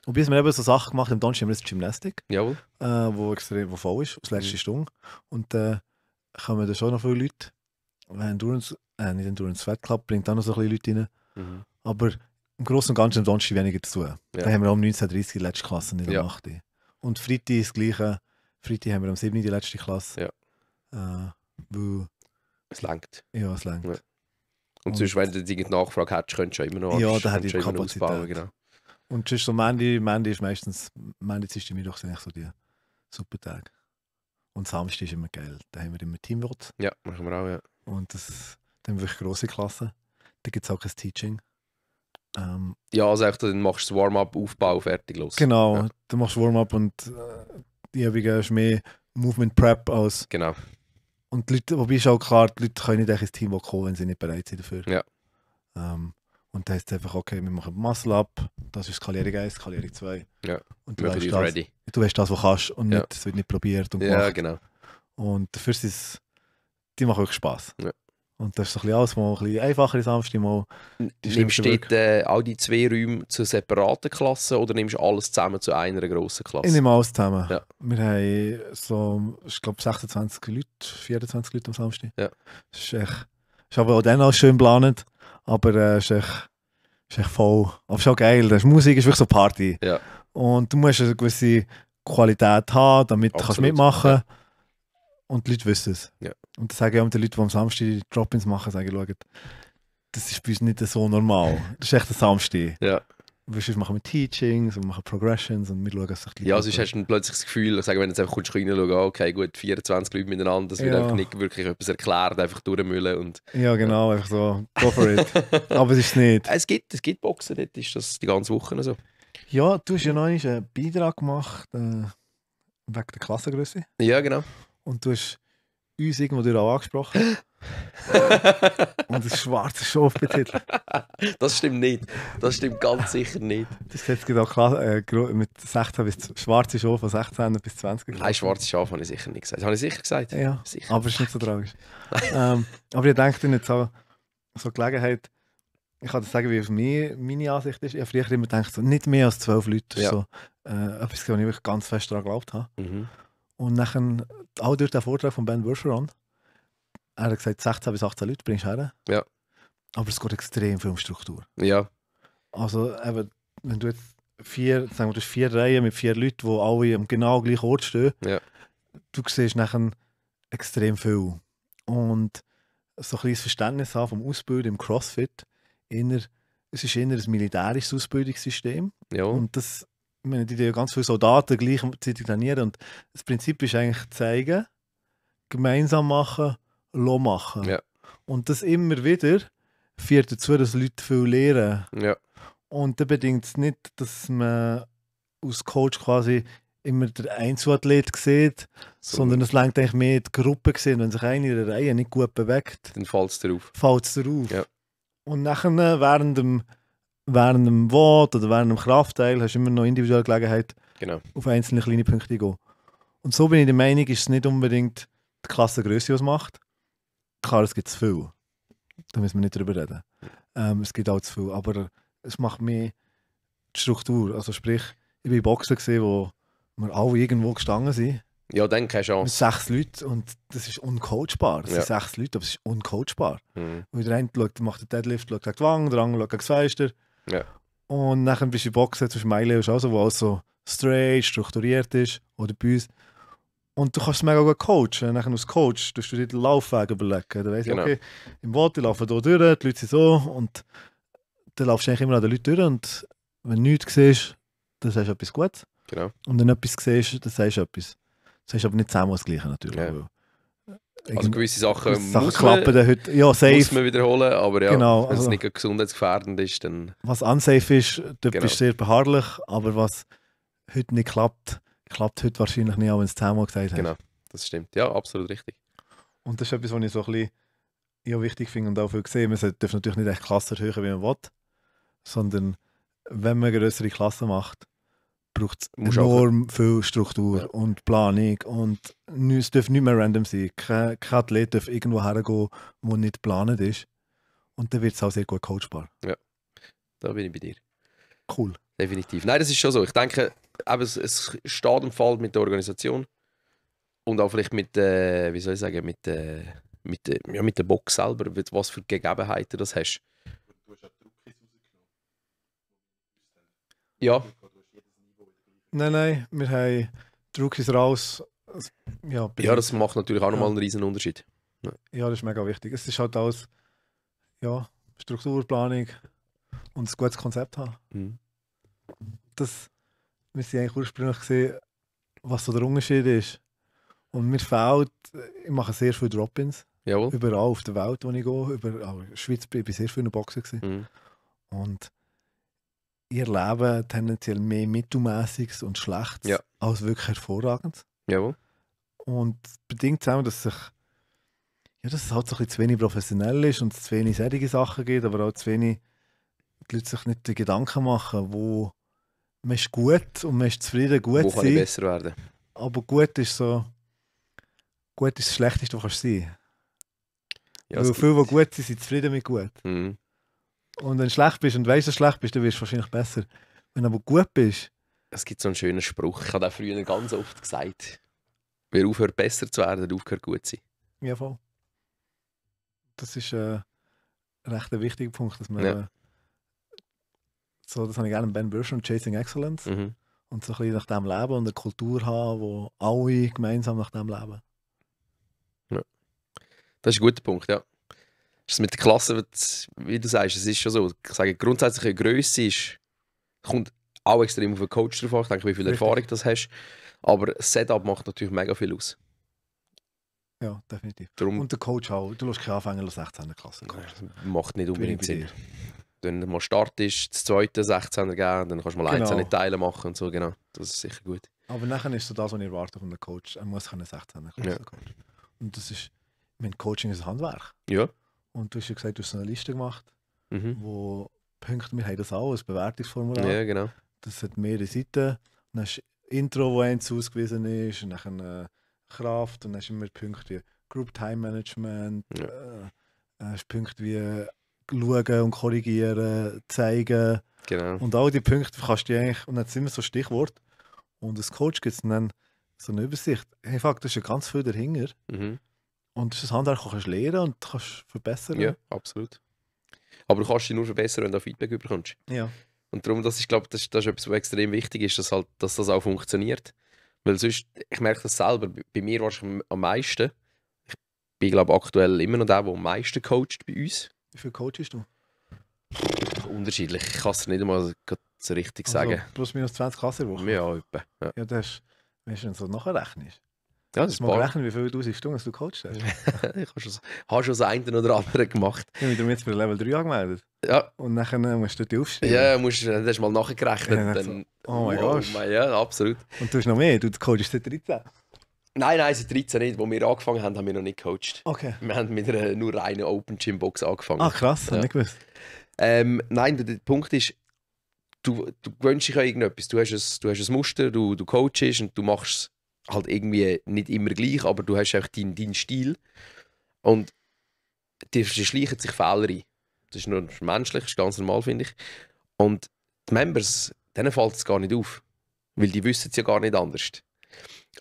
Und bis wir eben so Sachen gemacht haben, im Donnerstag haben wir jetzt Gymnastik, Jawohl. äh, wo extrem wo voll ist, aus letzter mhm. Stunde. Und äh, kommen da schon noch viele Leute. Wir Endurance, äh, nicht Endurance Fat Club bringt auch noch so ein bisschen Leute rein. Mhm. Aber im Großen und Ganzen am Donnerstag weniger zu tun. Ja. Da haben wir um 19.30 Uhr die letzte Klasse, nicht um ja. 8 Und Freitag ist das Gleiche. Freitag haben wir um 7 Uhr die letzte Klasse. Ja. Äh, weil, es langt. Ja, es langt. Ja. Und, und sonst, wenn du die Nachfrage hättest, könntest du schon immer noch Ja, da hätte ich Kapazität. Ausbauen, genau. Und sonst so Mandy, Mandy ist meistens, Mandy ist Mittwoch sind so die super Tage. Und Samstag ist immer geil. Da haben wir immer Teamwort. Ja, machen wir auch, ja. Und das, dann wirklich grosse Klassen. Da gibt es auch kein Teaching. Ähm, ja, also echt, dann machst du Warm-up, Aufbau, fertig, los. Genau, ja. dann machst du Warm-up und äh, die Übungen ist mehr Movement Prep als. Genau. Und die Leute, wobei ist auch klar, die Leute können nicht ins Team kommen, wenn sie nicht bereit sind dafür. Ja. Ähm, und dann heißt es einfach, okay, wir machen Muscle Up, das ist Skalierung 1, mhm. Skalierung 2. Ja. Und du weißt, das, du weißt das, was du kannst und ja. nicht, es wird nicht probiert und gemacht. Ja, genau. Und dafür ist es, die machen wirklich Spass. Ja. Und das ist so ein bisschen alles mal ein bisschen einfacher am Samstag. Mal nimmst du äh, all die zwei Räume zu separaten Klassen oder nimmst du alles zusammen zu einer grossen Klasse? Ich nehme alles zusammen. Ja. Wir haben so, ich glaube, 26 Leute, 24 Leute am Samstag. Ja. Das ist echt... Ist aber auch dann auch schön planend aber äh, ist, echt, ist echt voll. Aber es ist auch geil, das Musik ist wirklich so Party. Ja. Und du musst eine gewisse Qualität haben, damit Absolut. kannst du mitmachen ja. Und die Leute wissen es. Ja. Und das sage ich auch den Leuten, die am Samstag Drop-Ins machen, sage ich, schaut, das ist bei uns nicht so normal. Das ist echt ein Samstag. Ja wir machen wir Teachings und machen Progressions und wir schauen, dass sich die Ja, sonst also hast du plötzlich das Gefühl, ich sage, wenn jetzt einfach kommst du reinschauen, ah, okay, gut, 24 Leute miteinander, das wird ja. einfach nicht wirklich etwas erklärt, einfach durchmüllen und... Ja, genau, einfach so, go for it. [laughs] Aber es ist nicht. Es gibt, es gibt Boxen, dort ist das die ganze Woche so. Ja, du hast ja noch einen Beitrag gemacht äh, wegen der Klassengröße. Ja, genau. Und du hast uns irgendwo auch angesprochen. [gasps] und ein schwarze Schaf betitelt. Das stimmt nicht. Das stimmt ganz sicher nicht. Das hat genau klar, äh, mit 16 bis schwarze Schaf von 16 bis 20. Gesagt. Nein, schwarze Schaf habe ich sicher nicht gesagt. Das habe ich sicher gesagt. Ja, sicher. aber es ist nicht so tragisch. ähm, aber ich denke nicht so, so Gelegenheit. Ich kann das sagen, wie es mir meine Ansicht ist. Ich habe früher immer gedacht, so, nicht mehr als 12 Leute. Ja. So, äh, etwas, was ich wirklich ganz fest daran geglaubt habe. Mhm. Und nachher, auch durch den Vortrag von Ben Bergeron, er hat gesagt, 16 bis 18 Leute bringst du her. Ja. Aber es geht extrem viel um Struktur. Ja. Also, eben, wenn du jetzt vier, sagen wir, du hast vier Reihen mit vier Leuten, die alle am genau gleichen Ort stehen, ja. du siehst nachher extrem viel. Und so ein kleines Verständnis haben vom Ausbilden im CrossFit, eher, es ist eher ein militärisches Ausbildungssystem. Ja. Und das, ich meine, die ja ganz viele Soldaten gleichzeitig trainieren. Und das Prinzip ist eigentlich zeigen, gemeinsam machen machen ja. Und das immer wieder führt dazu, dass Leute viel lernen. Ja. Und das bedingt es nicht, dass man als Coach quasi immer der Einzelathlet sieht, so. sondern es lenkt eigentlich mehr die Gruppe gesehen. Wenn sich einer in der Reihe nicht gut bewegt, dann fällt es darauf. Fällt es darauf. Ja. Und nachher während dem, während dem Wort oder während dem Kraftteil hast du immer noch individuelle Gelegenheit, genau. auf einzelne kleine Punkte zu gehen. Und so bin ich der Meinung, ist es nicht unbedingt die Klassengröße, was macht, klar, es gibt zu viel. Da müssen wir nicht drüber reden. Ähm, es gibt auch zu viel, aber es macht mir die Struktur. Also sprich, ich war Boxen, gewesen, wo wir alle irgendwo gestanden sind. Ja, dann keine Chance. Mit sechs Leute und das ist uncoachbar. Das ja. sind sechs Leute, aber es ist uncoachbar. Mhm. Und der eine schaut, macht den Deadlift, schaut gegen die Wange, der andere schaut gegen das Fenster. Ja. Und nachher bist du in Boxen, zwischen Meile und also, wo alles so straight, strukturiert ist. Oder bei uns und du kannst es mega gut coachen. Und dann als Coach tust du dir den Laufweg überlegen. Du weißt, genau. okay, im Wald laufen hier durch, die Leute sind so. Und dann laufst du eigentlich immer an den Leuten durch. Und wenn du nichts siehst, dann sagst du etwas Gutes. Genau. Und wenn du etwas siehst, dann sagst du etwas. Das ist aber nicht zusammen das Gleiche natürlich. Ja. Also gewisse Sachen, gewisse Sachen muss, klappen man, heute. Ja, safe. muss man wiederholen, aber ja, genau, wenn es also- nicht gesundheitsgefährdend ist, dann... Was unsafe ist, dort genau. bist du sehr beharrlich, aber was heute nicht klappt, klappt heute wahrscheinlich nicht, auch wenn es zehnmal gesagt hat. Genau, das stimmt. Ja, absolut richtig. Und das ist etwas, was ich so ein bisschen ja, wichtig finde und auch viel gesehen. Man darf natürlich nicht echt Klassen erhöhen, wie man will, sondern wenn man größere Klassen macht, braucht es enorm auch. viel Struktur ja. und Planung und es darf nicht mehr random sein. Kein, kein Athlet darf irgendwo hergehen, wo nicht geplant ist und dann wird es auch sehr gut coachbar. Ja, da bin ich bei dir. Cool. Definitiv. Nein, das ist schon so. Ich denke, aber es, es steht und fällt mit der Organisation und auch vielleicht mit, äh, wie soll ich sagen, mit, äh, mit, äh, ja, mit der Box selber, was für Gegebenheiten das hast. Du hast auch Druckis rausgenommen. Ja. Nein, nein, wir haben Druckis raus. Also, ja, ja, das macht natürlich auch nochmal einen riesen Unterschied. Ja. ja, das ist mega wichtig. Es ist halt alles ja, Strukturplanung und ein gutes Konzept haben. Mhm. Das, wir sind eigentlich ursprünglich gesehen, was so der Unterschied ist. Und mir fehlt, ich mache sehr viele Drop-Ins. Jawohl. Überall auf der Welt, wo ich gehe. Überall, in der Schweiz ich sehr viel in der Boxen. Mhm. Und ihr Leben tendenziell mehr mittelmäßiges und schlechtes ja. als wirklich hervorragendes. Jawohl. Und bedingt zusammen, dass sich ja, dass es halt so ein bisschen zu wenig professionell ist und zu wenig solche Sachen gibt, aber auch zu wenig die Leute sich nicht die Gedanken machen, wo man ist gut und man ist zufrieden, gut Wo sein. ich besser werden? Aber gut ist so, gut ist das Schlechteste, was du sein ja, Weil viele, die gut sind, sind zufrieden mit gut. Mhm. Und wenn du schlecht bist und weißt, dass du schlecht bist, dann wirst du wahrscheinlich besser. Wenn du aber gut bist. Es gibt so einen schönen Spruch, ich habe den früher ganz oft gesagt. Wer aufhört, besser zu werden, der aufhört, gut zu sein. Ja, voll. Das ist äh, recht ein recht wichtiger Punkt, dass man ja so, das habe ich gerne Ben Burschen, Chasing Excellence. Mhm. Und so ein bisschen nach dem Leben und eine Kultur haben, wo alle gemeinsam nach dem leben. Ja. Das ist ein guter Punkt, ja. Ist mit der Klasse, wie du sagst, es ist schon so. Ich sage, grundsätzlich eine Größe ist, kommt auch extrem auf den Coach drauf an. Ich denke, wie viel Richtig. Erfahrung das hast. Aber das Setup macht natürlich mega viel aus. Ja, definitiv. Darum, und der Coach auch. Du lässt keinen Anfänger 16. Klasse. Macht nicht unbedingt Sinn dann mal startest, das zweite 16er geben, dann kannst du mal genau. einzelne Teile machen und so, genau. Das ist sicher gut. Aber nachher ist so das, was ich erwarte von einem Coach. Er muss können 16er können, ja. Und das ist, mein Coaching ist ein Handwerk. Ja. Und du hast ja gesagt, du hast so eine Liste gemacht, mhm. wo Punkte, wir haben das auch als Bewertungsformular. Ja, genau. Das hat mehrere Seiten. Dann hast du Intro, wo eins ausgewiesen ist, und dann äh, Kraft, und dann hast du immer Punkte wie Group Time Management, ja. äh, hast du Punkte wie schauen und korrigieren, zeigen. Genau. Und all die Punkte kannst du eigentlich, und dann sind immer so Stichwort. Und als Coach gibt es dann so eine Übersicht. Hey, fuck, das ist ja ganz viel dahinter. Mhm. Und das ist ein Handwerk, kannst du lernen und kannst verbessern. Ja, absolut. Aber du kannst dich nur verbessern, wenn du Feedback bekommst. Ja. Und darum, das ist, glaube das, das ist etwas, was extrem wichtig ist, dass, halt, dass das auch funktioniert. Weil sonst, ich merke das selber, bei mir war wahrscheinlich am meisten. Ich bin, glaube aktuell immer noch der, der am meisten coacht bei uns. Wie viel coachst du? Unterschiedlich. Ich kann es nicht einmal so richtig also sagen. Plus minus 20 Kassen Woche? Ja, etwa. Ja, ja das ist, wenn du so nachrechnest. Ja, das mal rechnen, wie viele tausend Stunden du coacht hast. [laughs] ich habe schon, schon das eine oder andere gemacht. Ich habe mich jetzt für Level 3 angemeldet. Ja. Und dann äh, musst du dich aufstehen. Ja, musst, das hast du mal nachgerechnet. Ja, dann, oh mein Gott. Ja, absolut. Und du hast noch mehr, du coachst seit 13. Nein, nein, seit 13 nicht. Als wir angefangen haben, haben wir noch nicht gecoacht. Okay. Wir haben mit einer nur reinen Open Gym Box angefangen. Ach krass, ja. habe ich gewusst. Ähm, nein, der, Punkt ist, du, du gewöhnst dich an irgendetwas. Du hast ein, du hast ein Muster, du, du coachst und du machst es halt irgendwie nicht immer gleich, aber du hast auch deinen, deinen Stil. Und dir die schleichen sich Fehler ein. Das ist nur menschlich, das ist ganz normal, finde ich. Und die Members, denen fällt es gar nicht auf. Weil die wissen es ja gar nicht anders.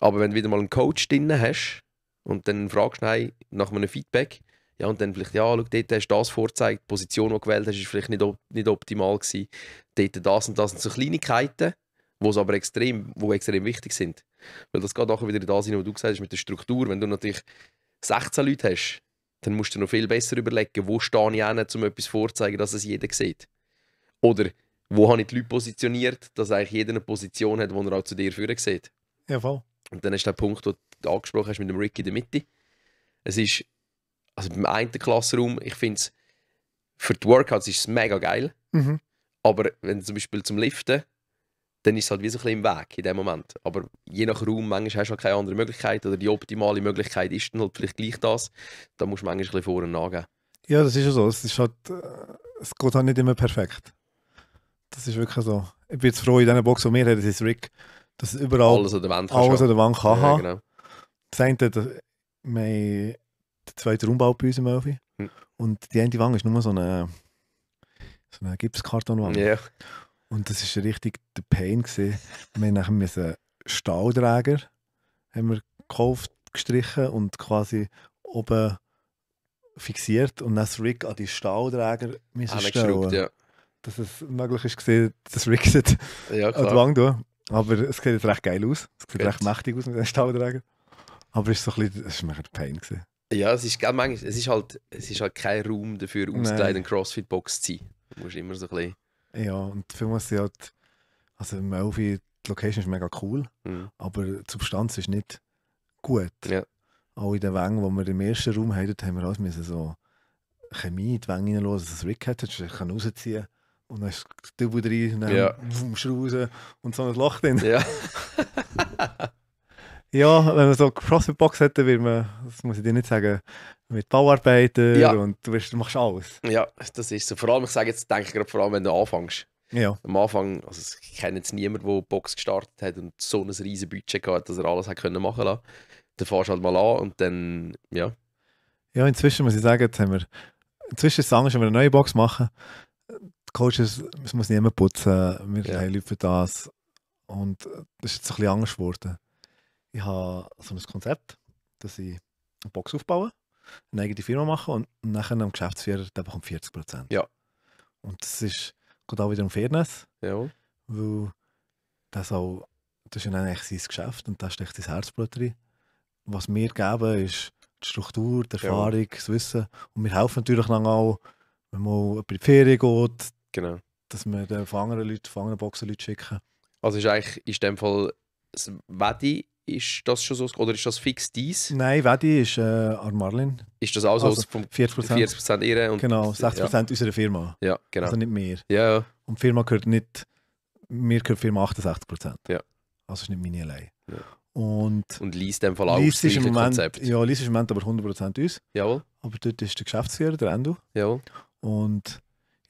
Aber wenn du wieder mal einen Coach drin hast und dann fragst nein, nach einem Feedback, ja, und dann vielleicht, ja, schau, dort hast du das vorgezeigt, die Position, die du gewählt hast, ist vielleicht nicht, nicht optimal gewesen. Dort das und das sind so Kleinigkeiten, wo es aber extrem, wo extrem wichtig sind. Weil das geht nachher wieder in das was du gesagt hast, mit der Struktur. Wenn du natürlich 16 Leute hast, dann musst du noch viel besser überlegen, wo stehe ich hin, um etwas vorzuzeigen, dass es jeder sieht. Oder wo habe ich die Leute positioniert, dass eigentlich jeder eine Position hat, die er auch zu dir führen sieht. Ja, voll. Und dann ist der Punkt, den du angesprochen hast mit dem Rick in der Mitte. Es ist, also beim einen Klassenraum, ich finde es, für die Workouts ist es mega geil. Mhm. Aber wenn du zum Beispiel zum Liften, dann ist es halt wie so ein bisschen im Weg in dem Moment. Aber je nach Raum, manchmal hast du halt keine andere Möglichkeit oder die optimale Möglichkeit ist dann halt vielleicht gleich das. Da musst du manchmal ein bisschen vor und Ja, das ist ja so. Es ist halt, äh, es geht halt nicht immer perfekt. Das ist wirklich so. Ich bin jetzt froh, in dieser Box, wo wir haben, das ist Rick dass überall alles an der Wand, alles an der Wand kann ja, haben. Genau. Das eine, äh, wir haben den zweiten Umbau bei uns im Hm. Und die eine Wand ist nur so eine, so eine Gipskartonwange. Yeah. Und das war richtig der Pain. Gewesen. Wir haben nachher einen Stahlträger haben wir gekauft, gestrichen und quasi oben fixiert und dann das Rig an die Stahlträger müssen stellen. Ja. Dass es möglich ist, das Rig [laughs] ja, an die Wand tun. Aber es sieht jetzt recht geil aus. Es sieht Good. recht mächtig aus mit den Stahlträgern. Aber es ist so ein bisschen, es ist ein Pain gewesen. Ja, es ist, gell, manchmal, es ist halt, es ist halt kein Raum dafür, ausgelegt eine Crossfit-Box zu sein. Du musst immer so ein bisschen... Ja, und für muss ich halt, also Melfi, die Location ist mega cool, mhm. aber die Substanz ist nicht gut. Ja. Auch in den Wängen, die wir im ersten Raum hatten, haben wir alles müssen so Chemie in die Wänge reinlassen, dass es Rick hat, dass ich rausziehen kann. Und dann ist es Double drin, und dann ja. wummst du raus und so ein Loch drin. Ja. [laughs] ja, wenn man so CrossFit-Box hätte, würde man, das muss ich dir nicht sagen, mit Bauarbeiten ja. und du, wirst, machst alles. Ja, das ist so. Vor allem, ich sage jetzt, denke ich gerade vor allem, wenn du anfängst. Ja. Am Anfang, also ich kenne jetzt niemanden, der Box gestartet hat und so ein riesiges Budget hat, dass er alles hat können machen lassen. Dann fährst du halt mal an und dann, ja. Ja, inzwischen muss ich sagen, jetzt haben wir, inzwischen ist es anders, wenn wir eine neue Box machen, Coaches, es muss niemand putzen, wir ja. haben Leute für das. Und das ist jetzt ein bisschen anders geworden. Ich habe so ein Konzept, dass ich eine Box aufbaue, eine eigene Firma mache und nachher am Geschäftsführer der bekommt 40 Prozent. Ja. Und das ist, geht auch wieder um Fairness. Ja. Weil das auch, das ist ja eigentlich sein Geschäft und da steckt sein Herzblut drin. Was wir geben, ist die Struktur, die Erfahrung, ja. das Wissen. Und wir helfen natürlich dann auch, wenn man in die Ferien geht, Genau. Dass wir den Fangerleuten, Leute schicken. Also ist eigentlich in dem Fall das Wedi ist das schon so, oder ist das fix dies? Nein, Wedi ist äh, an Ist das auch so? Also 40%, 40 ihre und Genau, 60% ja. unserer Firma. Ja, genau. Also nicht mehr. Ja, ja. Und die Firma gehört nicht, mir gehört die Firma 68%. Ja. Also ist nicht meine allein. Ja. Und, und Lies in dem Fall auch Lies ist im Moment, Konzept. Ja, Lies ist im Moment aber 100% uns. Jawohl. Aber dort ist der Geschäftsführer, der Endo. Jawohl. Und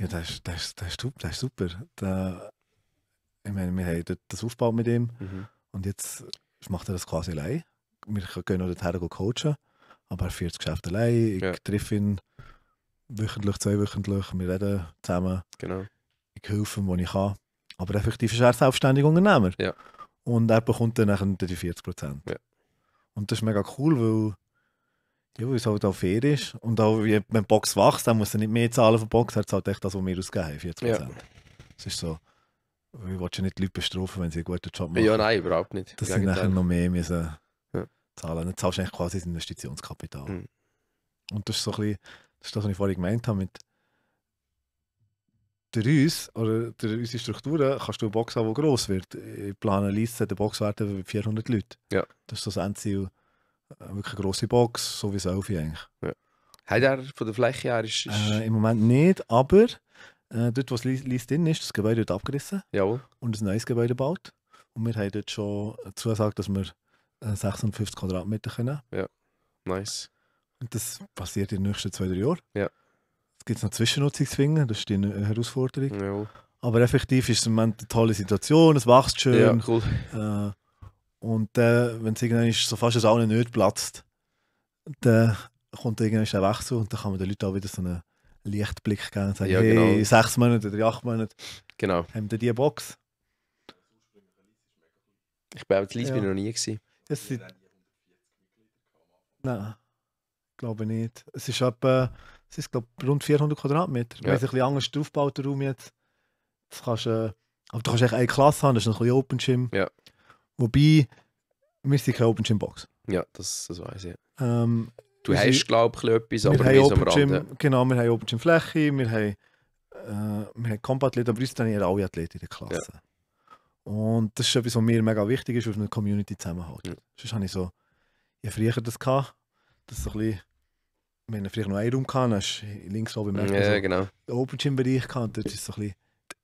ja, das ist, das, ist, das, ist, super, das ist super. Da, ich meine, wir haben dort das aufgebaut mit ihm mhm. und jetzt macht er das quasi allein. Wir gehen noch dorthin und coachen, aber er führt das Geschäft allein. Ich ja. treffe ihn wöchentlich, zweiwöchentlich, wir reden zusammen. Genau. Ich helfe ihm, wo ich kann. Aber effektiv ist er selbstständiger Unternehmer. Ja. Und er bekommt dann die 40 Prozent. Ja. Und das ist mega cool, weil ja, weil es halt auch fair ist. Und auch wenn die Box wächst, dann muss er nicht mehr zahlen von Box, er zahlt echt das, was wir ausgeben, 40%. Ja. Das ist so. Ich will ja nicht die Leute bestrafen, wenn sie einen guten Job machen. Ja, nein, überhaupt nicht. Dass sie nachher noch mehr müssen ja. zahlen Dann zahlst du eigentlich quasi das Investitionskapital. Mhm. Und das ist so ein bisschen, das ist das, was ich vorhin gemeint habe, mit durch uns, oder durch unsere Strukturen, kannst du eine Box haben, die gross wird. Ich plane eine Liste, der Boxwerte für 400 Leute. Ja. Das ist so das Endziel äh, wirklich eine grosse Box, so wie Selfie eigentlich. Ja. Hat er von der Fläche her? Ist, ist... Äh, Im Moment nicht, aber äh, dort, wo es Lease drin ist, das Gebäude wird abgerissen Jawohl. und ein neues Gebäude gebaut. Und wir haben dort schon zugesagt, dass wir 56 äh, Quadratmeter können. Ja, nice. Und das passiert in den nächsten zwei, drei Jahren. Ja. Es gibt noch Zwischennutzungszwingen, das ist die Herausforderung. Ja. Aber effektiv ist es im Moment eine tolle Situation, es wächst schön. Ja, cool. Äh, und äh, wenn es irgendwann ist, so fast alles allen nicht platzt, dann kommt irgendwann ein Wechsel und dann kann man den Leuten auch wieder so einen Lichtblick geben und sagen, ja, genau. hey, sechs Monate oder acht Monate genau. haben wir diese Box. Ich bin auch in ja. bin noch nie gewesen. Es sind... Nein, glaube nicht. Es ist etwa, es ist glaube rund 400 Quadratmeter. Ja. Wenn es ein bisschen anders aufgebaut, der Raum jetzt, das kannst, äh, aber du kannst echt eine Klasse haben, das ist ein bisschen Open Gym. Ja. Wobei, wir sind keine Open Gym Box. Ja, das, das weiß ich. Ähm, du hast, glaube ich, etwas, aber wir Open Gym, Genau, wir haben Open Gym Fläche, wir haben, äh, haben Combat-Athleten, aber uns trainieren alle Athleten in der Klasse. Ja. Und das ist etwas, was mir mega wichtig ist, auf eine Community zusammenhalten. Ja. Sonst habe ich so, ich habe früher das gehabt, das so ein bisschen, wenn ich früher noch einen Raum hatte, hast links oben im ja, genau. den Open Gym Bereich gehabt, dort war so ein bisschen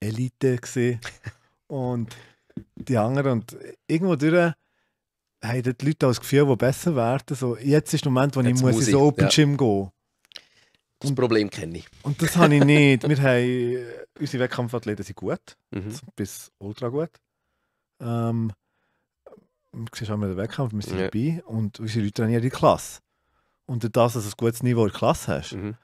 die Elite. [laughs] und die anderen. Und irgendwo durch haben die Leute das Gefühl, die besser werden. So, jetzt ist der Moment, wo jetzt ich muss muss ins Open ja. Gym gehen Das Problem kenne ich. Und das habe ich nicht. [laughs] Wir haben, äh, unsere Wettkampfathleten sind gut, mhm. bis ultra gut. Ähm, du siehst auch einmal den Wettkampf, wir sind ja. dabei und unsere Leute trainieren die Klasse. Und das, dass du ein gutes Niveau in der Klasse hast, mhm.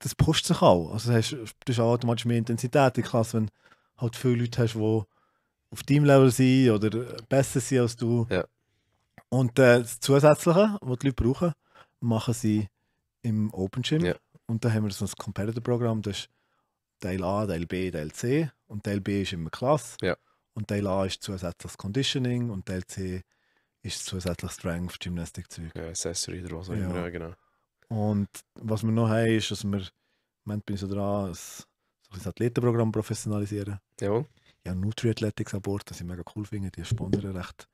das pusht sich auch. Also du hast auch automatisch mehr Intensität in der Klasse, wenn halt viele Leute hast, die auf deinem Level sein oder besser sein als du. Ja. Und äh, das Zusätzliche, was die Leute brauchen, machen sie im Open Gym. Ja. Und da haben wir so ein Competitor-Programm, das ist Teil A, Teil B, Teil C. Und Teil B ist immer Klasse. Ja. Und Teil A ist zusätzliches Conditioning und Teil C ist zusätzlich Strength, Gymnastik-Zeug. Ja, Accessory oder was auch immer, genau. Und was wir noch haben, ist, dass wir, im Moment bin ich so dran, ein, so das Athletenprogramm professionalisieren. Jawohl ja, Nutri Athletics an Bord, das ich mega cool finde. Die sponsern recht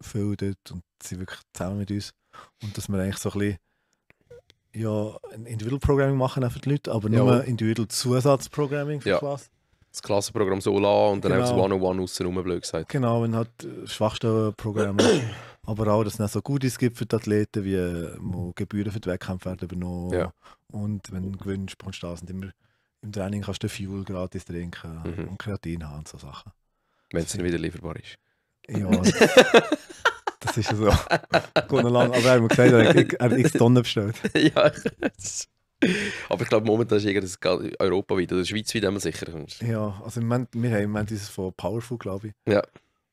viel dort und sind wirklich zusammen mit uns. Und dass wir eigentlich so ein bisschen ja, ein Individual Programming machen für die Leute, aber ja. nur Individual Zusatzprogramming für ja. die Klasse. Das Klassenprogramm so lassen und dann genau. einfach das One-on-One aussen blöd gesagt. Genau, wenn halt äh, Schwachstellenprogramme. [clears throat] aber auch, dass es so Gutes gibt für die Athleten, wie äh, Gebühren für die Wettkämpfe werden übernommen. Ja. Und wenn du gewinnst, bekommst du das. Und immer im Training kannst du Fuel gratis trinken mhm. und Kreatin haben und so Sachen. Wenn es dann wieder lieferbar ist. Ja. [laughs] das ist ja so. Geht lang, aber er hat mir gesagt, er hat, er x Tonnen bestellt. [laughs] ja. Aber ich glaube, momentan ist irgendwas europaweit oder schweizweit immer sicher. Ja, also im wir haben im Moment dieses von Powerful, glaube ich. Ja.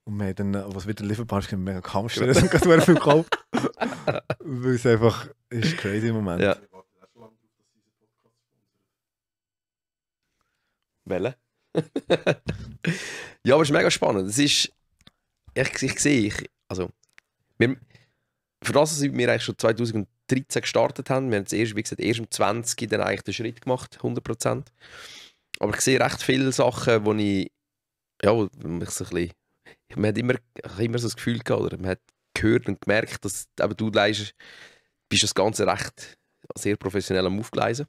Und wir haben dann, was wieder Lieferpark ist, mega Kampfstellen [laughs] und gerade viel gekauft. Weil es einfach ist crazy im Moment. Ja. Welle? [laughs] ja, aber es ist mega spannend. Es ist, ich, ich sehe, ich, also, wir, für das, was wir eigentlich schon 2013 gestartet haben, wir haben jetzt erst, wie gesagt, erst um 20 dann eigentlich den Schritt gemacht, 100%. Aber ich sehe recht viele Sachen, wo ich, ja, wo mich so ein bisschen, man hat immer, immer so das Gefühl gehabt, oder man hat gehört und gemerkt, dass eben du leistest, bist das Ganze recht sehr professionell am Aufgleisen.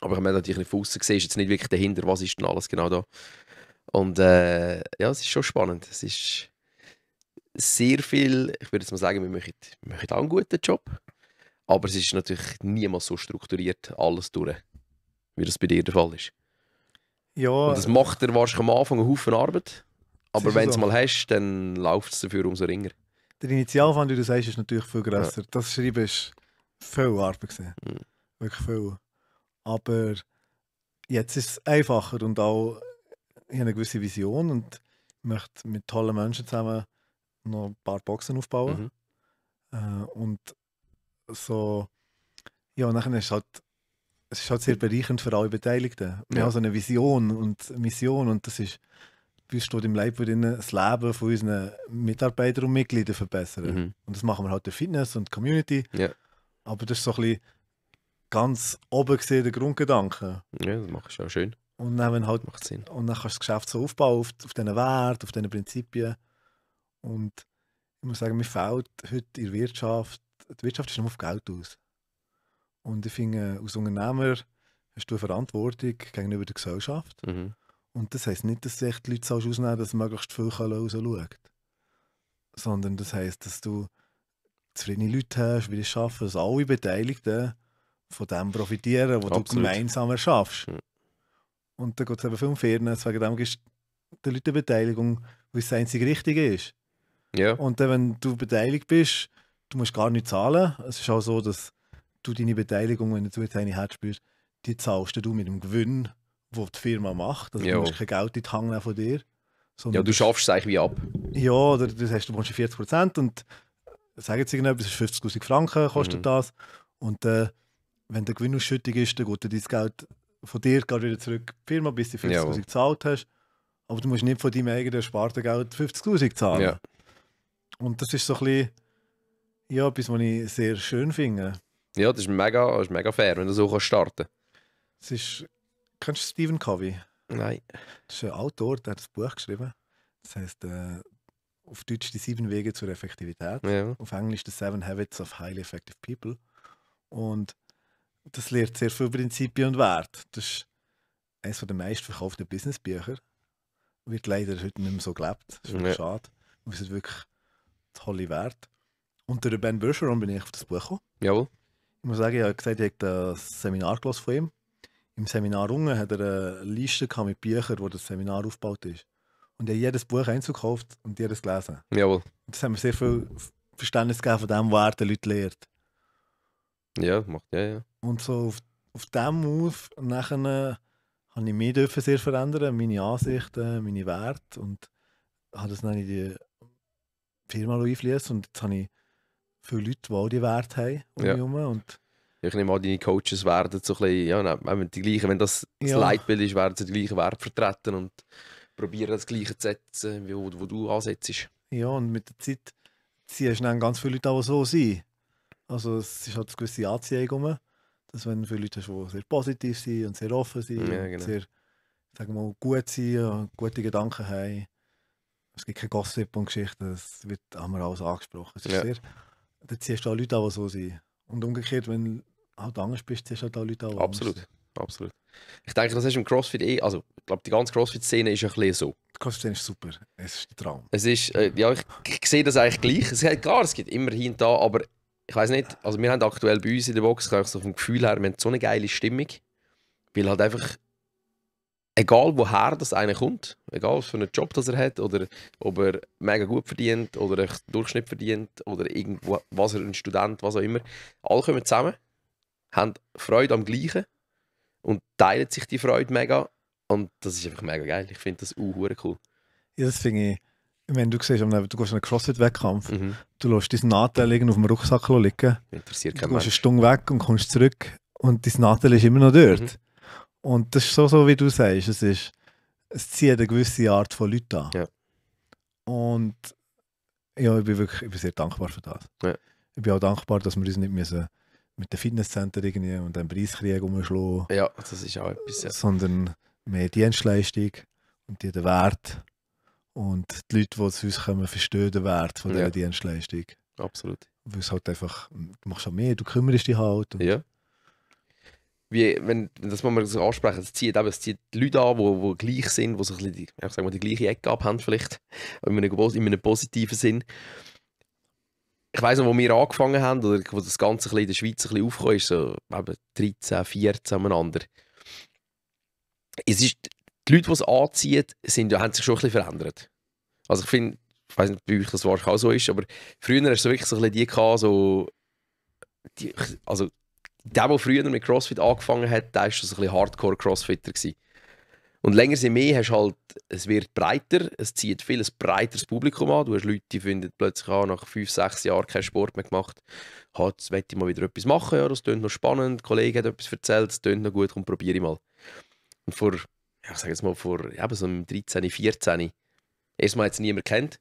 Aber ich habe natürlich nicht von außen gesehen, ist jetzt nicht wirklich dahinter, was ist denn alles genau da. Und äh, ja, es ist schon spannend. Es ist sehr viel, ich würde jetzt mal sagen, wir machen, wir machen auch einen guten Job. Aber es ist natürlich niemals so strukturiert, alles durch, wie das bei dir der Fall ist. Ja. Und das macht dir wahrscheinlich am Anfang einen Haufen Arbeit. Aber wenn du es so. mal hast, dann läuft es dafür umso ringer. Der Initialfang, wie du sagst, ist natürlich viel grösser. Ja. Das Schreiben ist viel Arbeit. Mhm. Wirklich viel. Aber jetzt ist es einfacher und auch ich habe eine gewisse Vision und möchte mit tollen Menschen zusammen noch ein paar Boxen aufbauen. Mhm. Äh, und so, ja, nachher ist halt, es ist halt sehr bereichernd für alle Beteiligten. Wir ja. haben so eine Vision und Mission und das ist, wie steht im Leib drin, das Leben von unseren Mitarbeitern und Mitgliedern verbessern. Mhm. Und das machen wir halt der Fitness und Community. Ja. Aber das ist so ein bisschen ganz oben gesehen der Grundgedanke. Ja, das machst du auch schön. Und dann, wenn halt, Macht Sinn. Und dann kannst du das Geschäft so aufbauen, auf, auf diesen Wert, auf diesen Prinzipien. Und ich muss sagen, mir fehlt heute in der Wirtschaft, die Wirtschaft ist nur auf Geld aus. Und ich finde, als Unternehmer hast du eine Verantwortung gegenüber der Gesellschaft. Mhm. Und das heisst nicht, dass du echt die Leute ausnehmen sollst, dass möglichst viel schaut. Sondern das heisst, dass du zufriedene Leute hast, wie die arbeiten, dass alle Beteiligten von dem profitieren, was du gemeinsam erschaffst. Ja. Und da geht es eben viel um Fairness, wegen dem den Leuten Beteiligung, weil es das einzige Richtige ist. Ja. Und dann, wenn du beteiligt bist, du musst gar nicht zahlen. Es ist auch so, dass du deine Beteiligung, wenn du jetzt eine hast, spürst, die zahlst du mit dem Gewinn, den die Firma macht. Also ja. du musst kein Geld in die Hand von dir. ja, du schaffst es eigentlich wie ab. Ja, oder das heißt, du bekommst 40 Prozent und äh, sagen jetzt irgendetwas, 50'000 Franken kostet mhm. das. Und äh, wenn der Gewinnausschüttung ist, dann geht dein Geld von dir geht wieder zurück in die Firma, bis du 50'000 gezahlt hast. Aber du musst nicht von deinem eigenen ersparten Geld 50'000 zahlen. Ja. Und das ist so ein bisschen, ja, etwas, was ich sehr schön finde. Ja, das ist mega, das ist mega fair, wenn du so starten kannst. ist, kennst du Stephen Covey? Nein. Das ist ein Autor, der hat ein Buch geschrieben. Das heißt äh, auf Deutsch die sieben Wege zur Effektivität. Ja. Auf Englisch The Seven Habits of Highly Effective People. Und das lehrt sehr viel Prinzipien und Wert. Das ist eines der meistverkauften Businessbücher. Wird leider heute nicht mehr so gelebt. Das ist ja. schade. Das ist wirklich tolle Wert. Unter Ben Bergeron bin ich auf das Buch gekommen. Jawohl. Ich muss sagen, ich habe gesagt, ich habe ein Seminar gelesen von ihm. Im Seminar unten hat er eine Liste mit Büchern, wo das Seminar aufgebaut ist. Und er hat jedes Buch einzukauft und jedes gelesen. Jawohl. das hat mir sehr viel Verständnis gegeben von dem, was er den Leuten lehrt. Ja, macht ja, ja. Und so auf, auf dem auf, nachher habe ich mich dürfen sehr verändern, meine Ansichten, meine Werte und habe das dann in die Firma einfließen und jetzt habe ich viele Leute, die auch die Werte haben um ja. mich herum ich nehme an, deine Coaches werden so ein bisschen, ja, die gleichen, wenn das das ja. Leitbild ist, werden sie die gleichen Werte vertreten und probieren das Gleiche zu setzen, wo, wo du ansetzt. Ja, und mit der Zeit ziehst du dann ganz viele Leute auch so sind. Also es ist halt eine gewisse Anziehung rum, dass wenn du viele Leute hast, die sehr positiv sind und sehr offen sind ja, genau. und sehr, sagen wir mal, gut sind und gute Gedanken haben. Es gibt keine Gossip und Geschichten, es wird immer alles angesprochen. Es ist ja. sehr, da ziehst du auch Leute an, die so sind. Und umgekehrt, wenn du halt anders bist, ziehst du halt auch Leute an. Absolut, absolut. Ich denke, das ist im Crossfit eh, also ich glaube, die ganze Crossfit-Szene ist ein bisschen so. Die Crossfit-Szene ist super, es ist ein Traum. Es ist, äh, ja, ich, ich sehe das eigentlich gleich. Es, klar, es gibt immer hin da, aber ich weiß nicht, also wir haben aktuell bei uns in der Box, ich, so vom Gefühl her, wir haben so eine geile Stimmung, weil halt einfach, egal woher das einer kommt, egal was für einen Job das er hat oder ob er mega gut verdient oder einen Durchschnitt verdient oder irgendwo, was er, ein Student, was auch immer, alle kommen zusammen, haben Freude am Gleichen und teilen sich die Freude mega und das ist einfach mega geil. Ich finde das auch cool. Ja, das finde ich wenn du siehst, du gehst einen Crossfit-Wettkampf, mhm. du lässt deinen Nadel auf dem Rucksack liegen, Interessiert du gehst eine Stunde weg und kommst zurück und dein Nadel ist immer noch dort. Mhm. Und das ist so, so wie du sagst, es, ist, es zieht eine gewisse Art von Leuten an. Ja. Und ja, ich bin wirklich ich bin sehr dankbar für das. Ja. Ich bin auch dankbar, dass wir uns nicht müssen mit dem Fitnesscenter irgendwie und einem Preiskrieg umschlagen. Ja, das ist auch etwas. Ja. Sondern mehr Dienstleistung und die den Wert und die Leute, die zu uns kommen, verstehen den Wert von dieser ja. Dienstleistung. Absolut. Weil es halt einfach, hm, du machst auch mehr, du kümmerst dich halt. ja. Wie, wenn, das muss man so ansprechen, es zieht, eben, es zieht Leute an, die gleich sind, wo so ein bisschen die, ich sag mal, die gleiche Ecke abhaben vielleicht, in einem, in einem positiven Sinn. Ich weiss noch, wo wir angefangen haben, oder wo das Ganze in der Schweiz ein bisschen aufkam, ist so eben 13, 14 aneinander. Es ist die Leute, die es anziehen, sind, haben sich schon ein bisschen verändert. Also ich finde, ich weiß nicht, bei euch das wahrscheinlich auch so ist, aber früher hast du wirklich so ein bisschen die gehabt, so, die, also der, der früher mit CrossFit angefangen hat, der war so ein bisschen Hardcore-Crossfitter. Und länger sie mehr, hast halt, es wird breiter, es zieht viel ein breiteres Publikum an. Du hast Leute, die finden plötzlich auch nach fünf, sechs Jahren keinen Sport mehr gemacht. Ha, ah, jetzt möchte ich mal wieder etwas machen, ja, das klingt noch spannend, ein Kollege hat etwas erzählt, das klingt noch gut, komm, probiere ich mal. Und vor ich sage jetzt mal vor ja, so 13, 14. Erstmal hat es niemand kennt.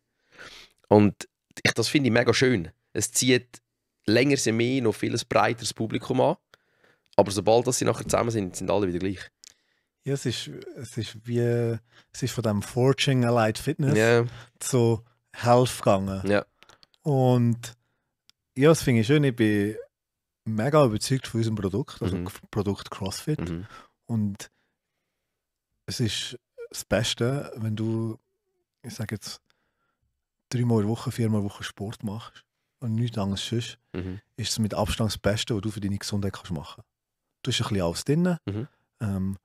Und ich, das finde ich mega schön. Es zieht länger sind mehr noch viel breiteres Publikum an. Aber sobald sie nachher zusammen sind, sind alle wieder gleich. Ja, es ist, es ist wie es ist von dem Forging Allied Fitness yeah. zu Health gegangen. Yeah. Und ja, das finde ich schön. Ich bin mega überzeugt von unserem Produkt, also mhm. Produkt CrossFit. Mhm. Und es ist das Beste, wenn du, ich sage jetzt, dreimal in der Woche, viermal in Woche Sport machst und nichts anderes sonst, mhm. ist es mit Abstand das Beste, was du für deine Gesundheit kannst machen kannst. Du hast ein bisschen alles drin. Mhm. Ähm,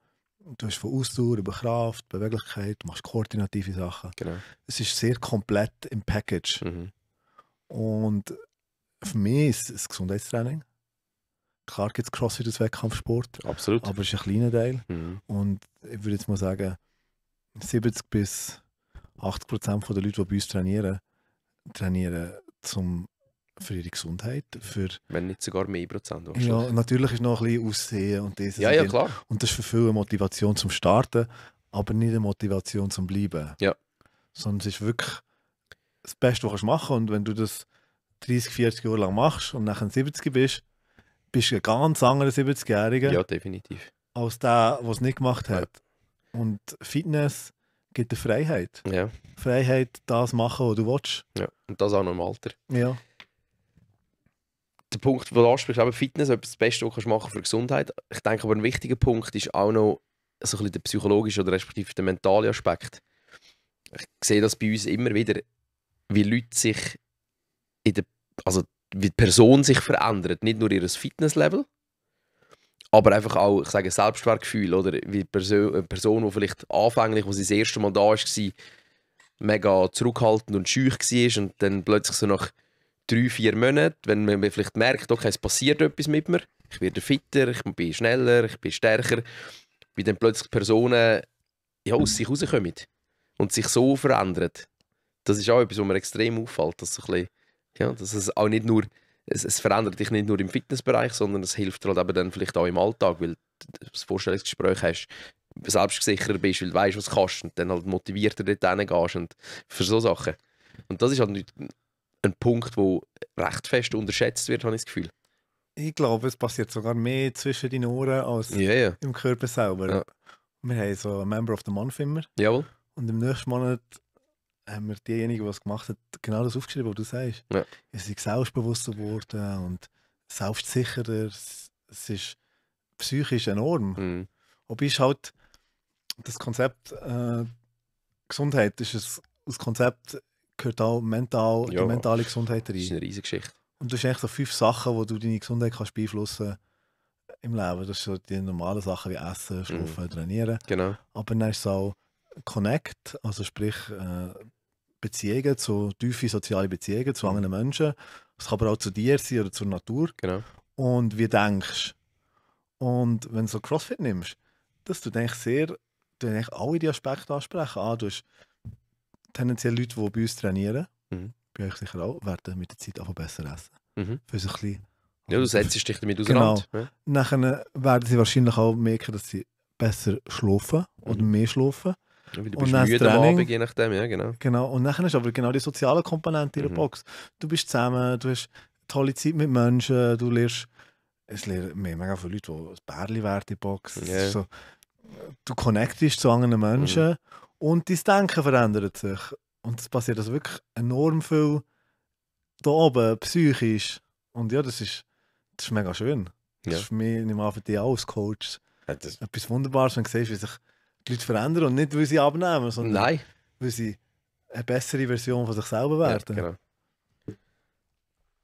du hast von Ausdauer über Kraft, Beweglichkeit, machst koordinative Sachen. Genau. Es ist sehr komplett im Package. Mhm. Und für mich ist es Gesundheitstraining. Klar gibt es CrossFit als Wettkampfsport. Absolut. Aber es ist ein kleiner Teil. Mhm. Und ich würde jetzt mal sagen, 70 bis 80 Prozent der Leute, die bei uns trainieren, trainieren zum, für ihre Gesundheit. Für, Wenn nicht sogar mehr Prozent. Ja, natürlich ist noch ein bisschen Aussehen und dieses. Ja, ja, klar. Und das ist für viele eine Motivation zum Starten, aber nicht eine Motivation zum Bleiben. Ja. Sondern es ist wirklich das Beste, was du machen kannst. Und wenn du das 30, 40 Jahre lang machst und nachher 70 bist, bist ein ganz anderer 70-Jähriger. Ja, definitiv. Als der, der es nicht gemacht hat. Ja. Und Fitness gibt dir Freiheit. Ja. Freiheit, das zu machen, was du willst. Ja, und das auch noch im Alter. Ja. Der Punkt, den du ansprichst, aber Fitness ist etwas das Beste, was du machen für Gesundheit. Ich denke aber, ein wichtiger Punkt ist auch noch so ein bisschen der psychologische oder respektive der mentale Aspekt. Ich sehe das bei uns immer wieder, wie Leute sich in der, also wie die Person sich verändert, nicht nur ihr Fitnesslevel, aber einfach auch, ich sage, Selbstwertgefühl oder wie die Person, eine äh, Person, die vielleicht anfänglich, als sie das erste Mal da war, mega zurückhaltend und schüch war und dann plötzlich so nach drei, vier Monaten, wenn man vielleicht merkt, okay, es passiert etwas mit mir, ich werde fitter, ich bin schneller, ich bin stärker, wie dann plötzlich Personen ja, aus sich rauskommen und sich so verändern. Das ist auch etwas, was mir extrem auffällt, dass so ein bisschen ja, dass es auch nicht nur, es, es verändert dich nicht nur im Fitnessbereich, sondern es hilft halt eben dann vielleicht auch im Alltag, weil du das Vorstellungsgespräch hast, selbstgesicherer bist, weil du weißt, was du kannst und dann halt motivierter dort hingehst und für so Sachen. Und das ist halt ein Punkt, wo recht fest unterschätzt wird, habe ich das Gefühl. Ich glaube, es passiert sogar mehr zwischen den Ohren als yeah, yeah. im Körper selber. Ja. Wir haben so einen Member of the Month immer. Jawohl. Und im nächsten Monat haben wir diejenigen, die es gemacht haben, genau das aufgeschrieben, was du sagst. Ja. Es ist selbstbewusster geworden und selbstsicherer. Es, ist psychisch enorm. Mhm. Wobei ist halt das Konzept äh, Gesundheit ist es, das Konzept gehört auch mental, ja, die mentale Gesundheit rein. Das ist eine riesige Geschichte. Und du hast eigentlich so fünf Sachen, wo du deine Gesundheit kannst beeinflussen im Leben. Das sind so die normalen Sachen wie Essen, mhm. Schlafen, mhm. Trainieren. Genau. Aber dann ist es auch Connect, also sprich äh, Beziehungen, zu tiefe soziale Beziehungen zu mhm. anderen Menschen. Es kann aber auch zu dir sein oder zur Natur. Genau. Und wie denkst Und wenn du so CrossFit nimmst, dass du denkst sehr, du denkst alle die Aspekte ansprechen. Ah, du hast tendenziell Leute, die bei uns trainieren, mhm. bei euch sicher auch, werden mit der Zeit einfach besser essen. Mhm. Für so ein bisschen ja, du setzt dich damit auseinander. Genau. Ja. Nachher werden sie wahrscheinlich auch merken, dass sie besser schlafen oder mhm. mehr schlafen. Ja, weil bist und müde am Abend, je nachdem, ja, genau. Genau, und dann hast du aber genau die soziale Komponente in der mhm. Box. Du bist zusammen, du hast tolle Zeit mit Menschen, du lernst, es lernen mega viele Leute, die ein Bärli werden in der Box. Yeah. So, du connectest zu anderen Menschen mhm. und dein Denken verändert sich. Und es passiert also wirklich enorm viel da oben, psychisch. Und ja, das ist, das ist mega schön. Das ja. ist für mich, nicht mal für dich auch als Coach, ja, etwas Wunderbares, wenn du siehst, wie sich die Leute verändern und nicht, weil sie abnehmen, sondern Nein. weil sie eine bessere Version von sich selber werden. Ja, genau.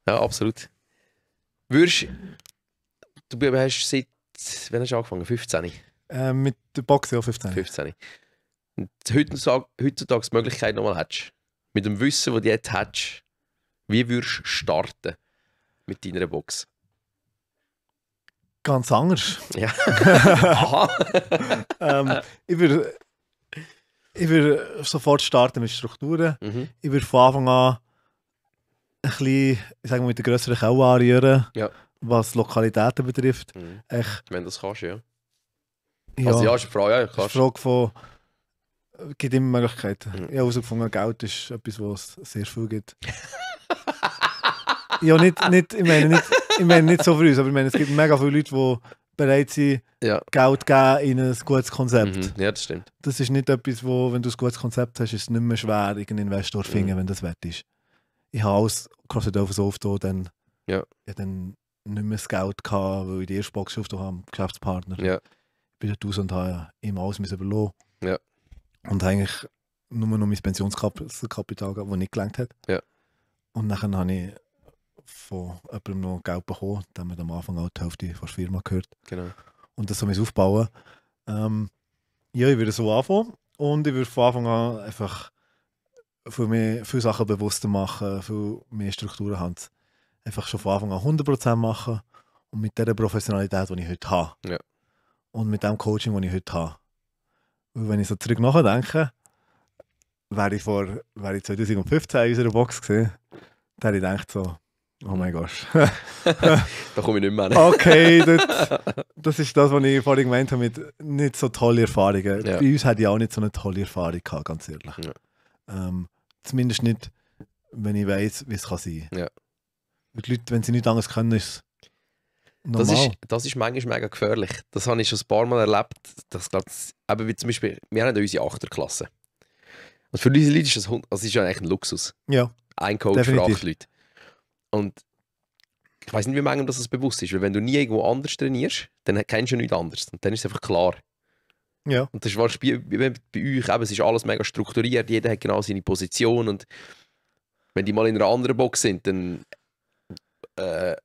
ja absolut. Würdest du hast seit, wann hast du angefangen? 15? Äh, mit der Box, ja, 15. 15. Und heutzutage, heutzutage die Möglichkeit nochmal hättest, mit dem Wissen, das du jetzt hättest, wie würdest du starten mit deiner Box? Ganz anders. Ja. [laughs] ähm, ich würde ich würd sofort starten mit Strukturen. Mhm. Ich würde von Anfang an ein bisschen, ich sage mal, mit der größeren Kelle anrühren, ja. was Lokalitäten betrifft. Mhm. Ich, Wenn das kannst, ja. ja. Also ja, ist eine Frage, ja, kannst. Frage von, es gibt immer Möglichkeiten. Mhm. Ich habe herausgefunden, Geld ist etwas, was es sehr viel gibt. [laughs] ja, nicht, nicht, ich meine nicht ich meine nicht so für uns, aber ich meine, es gibt mega viele Leute, die bereit sind, ja. Geld geben in ein gutes Konzept. Mhm. Ja, das stimmt. Das ist nicht etwas, wo, wenn du ein gutes Konzept hast, ist es nicht mehr schwer, irgendeinen Investor zu finden, mhm. wenn das wert ist. Ich habe alles CrossFit auf so oft dann, ja. ja, dann nicht mehr das Geld gehabt, weil ich die erste Box geschafft habe, Geschäftspartner. Ja. Ich bin dort raus und habe immer alles überlassen. Ja. Und eigentlich nur noch mein Pensionskapital das nicht gelangt hat. Ja. Und dann habe ich von jemandem noch Geld bekommen. Dann haben wir am Anfang auch die Hälfte von der Firma gehört. Genau. Und das haben wir aufbauen. Ähm, ja, ich würde so anfangen. Und ich würde von Anfang an einfach für mich viele Sachen bewusster machen, viel mehr Strukturen haben. Einfach schon von Anfang an 100% machen und mit der Professionalität, die ich heute habe. Ja. Und mit dem Coaching, das ich heute habe. Weil wenn ich so zurück nachdenke, wäre ich, vor, wäre ich 2015 in unserer Box gesehen, da hätte ich gedacht so, Oh mein Gott. [laughs] da komme ich nicht mehr hin. Okay, das, das, ist das, was ich vorhin gemeint habe mit nicht so tolle Erfahrungen. Ja. Bei uns hatte ich auch nicht so eine tolle Erfahrung gehabt, ganz ehrlich. Ja. Ähm, zumindest nicht, wenn ich weiß, wie es kann sein kann. Ja. Die Leute, wenn sie nicht anders können, ist es Normal. Das ist, das ist manchmal mega gefährlich. Das habe ich schon ein paar Mal erlebt. Das, eben wie zum Beispiel, wir haben ja unsere Achterklasse. Und für diese Leute ist das, das ist ja eigentlich ein Luxus. Ja. Ein Coach Definitiv. für acht Leute. Und ich weiß nicht, wie manchem das, bewusst ist, weil wenn du nie irgendwo anders trainierst, dann kennst du ja nichts anderes. Und dann ist es einfach klar. Ja. Und das war wahrscheinlich bei, bei, bei euch eben, es ist alles mega strukturiert, jeder hat genau seine Position und wenn die mal in einer anderen Box sind, dann äh, äh,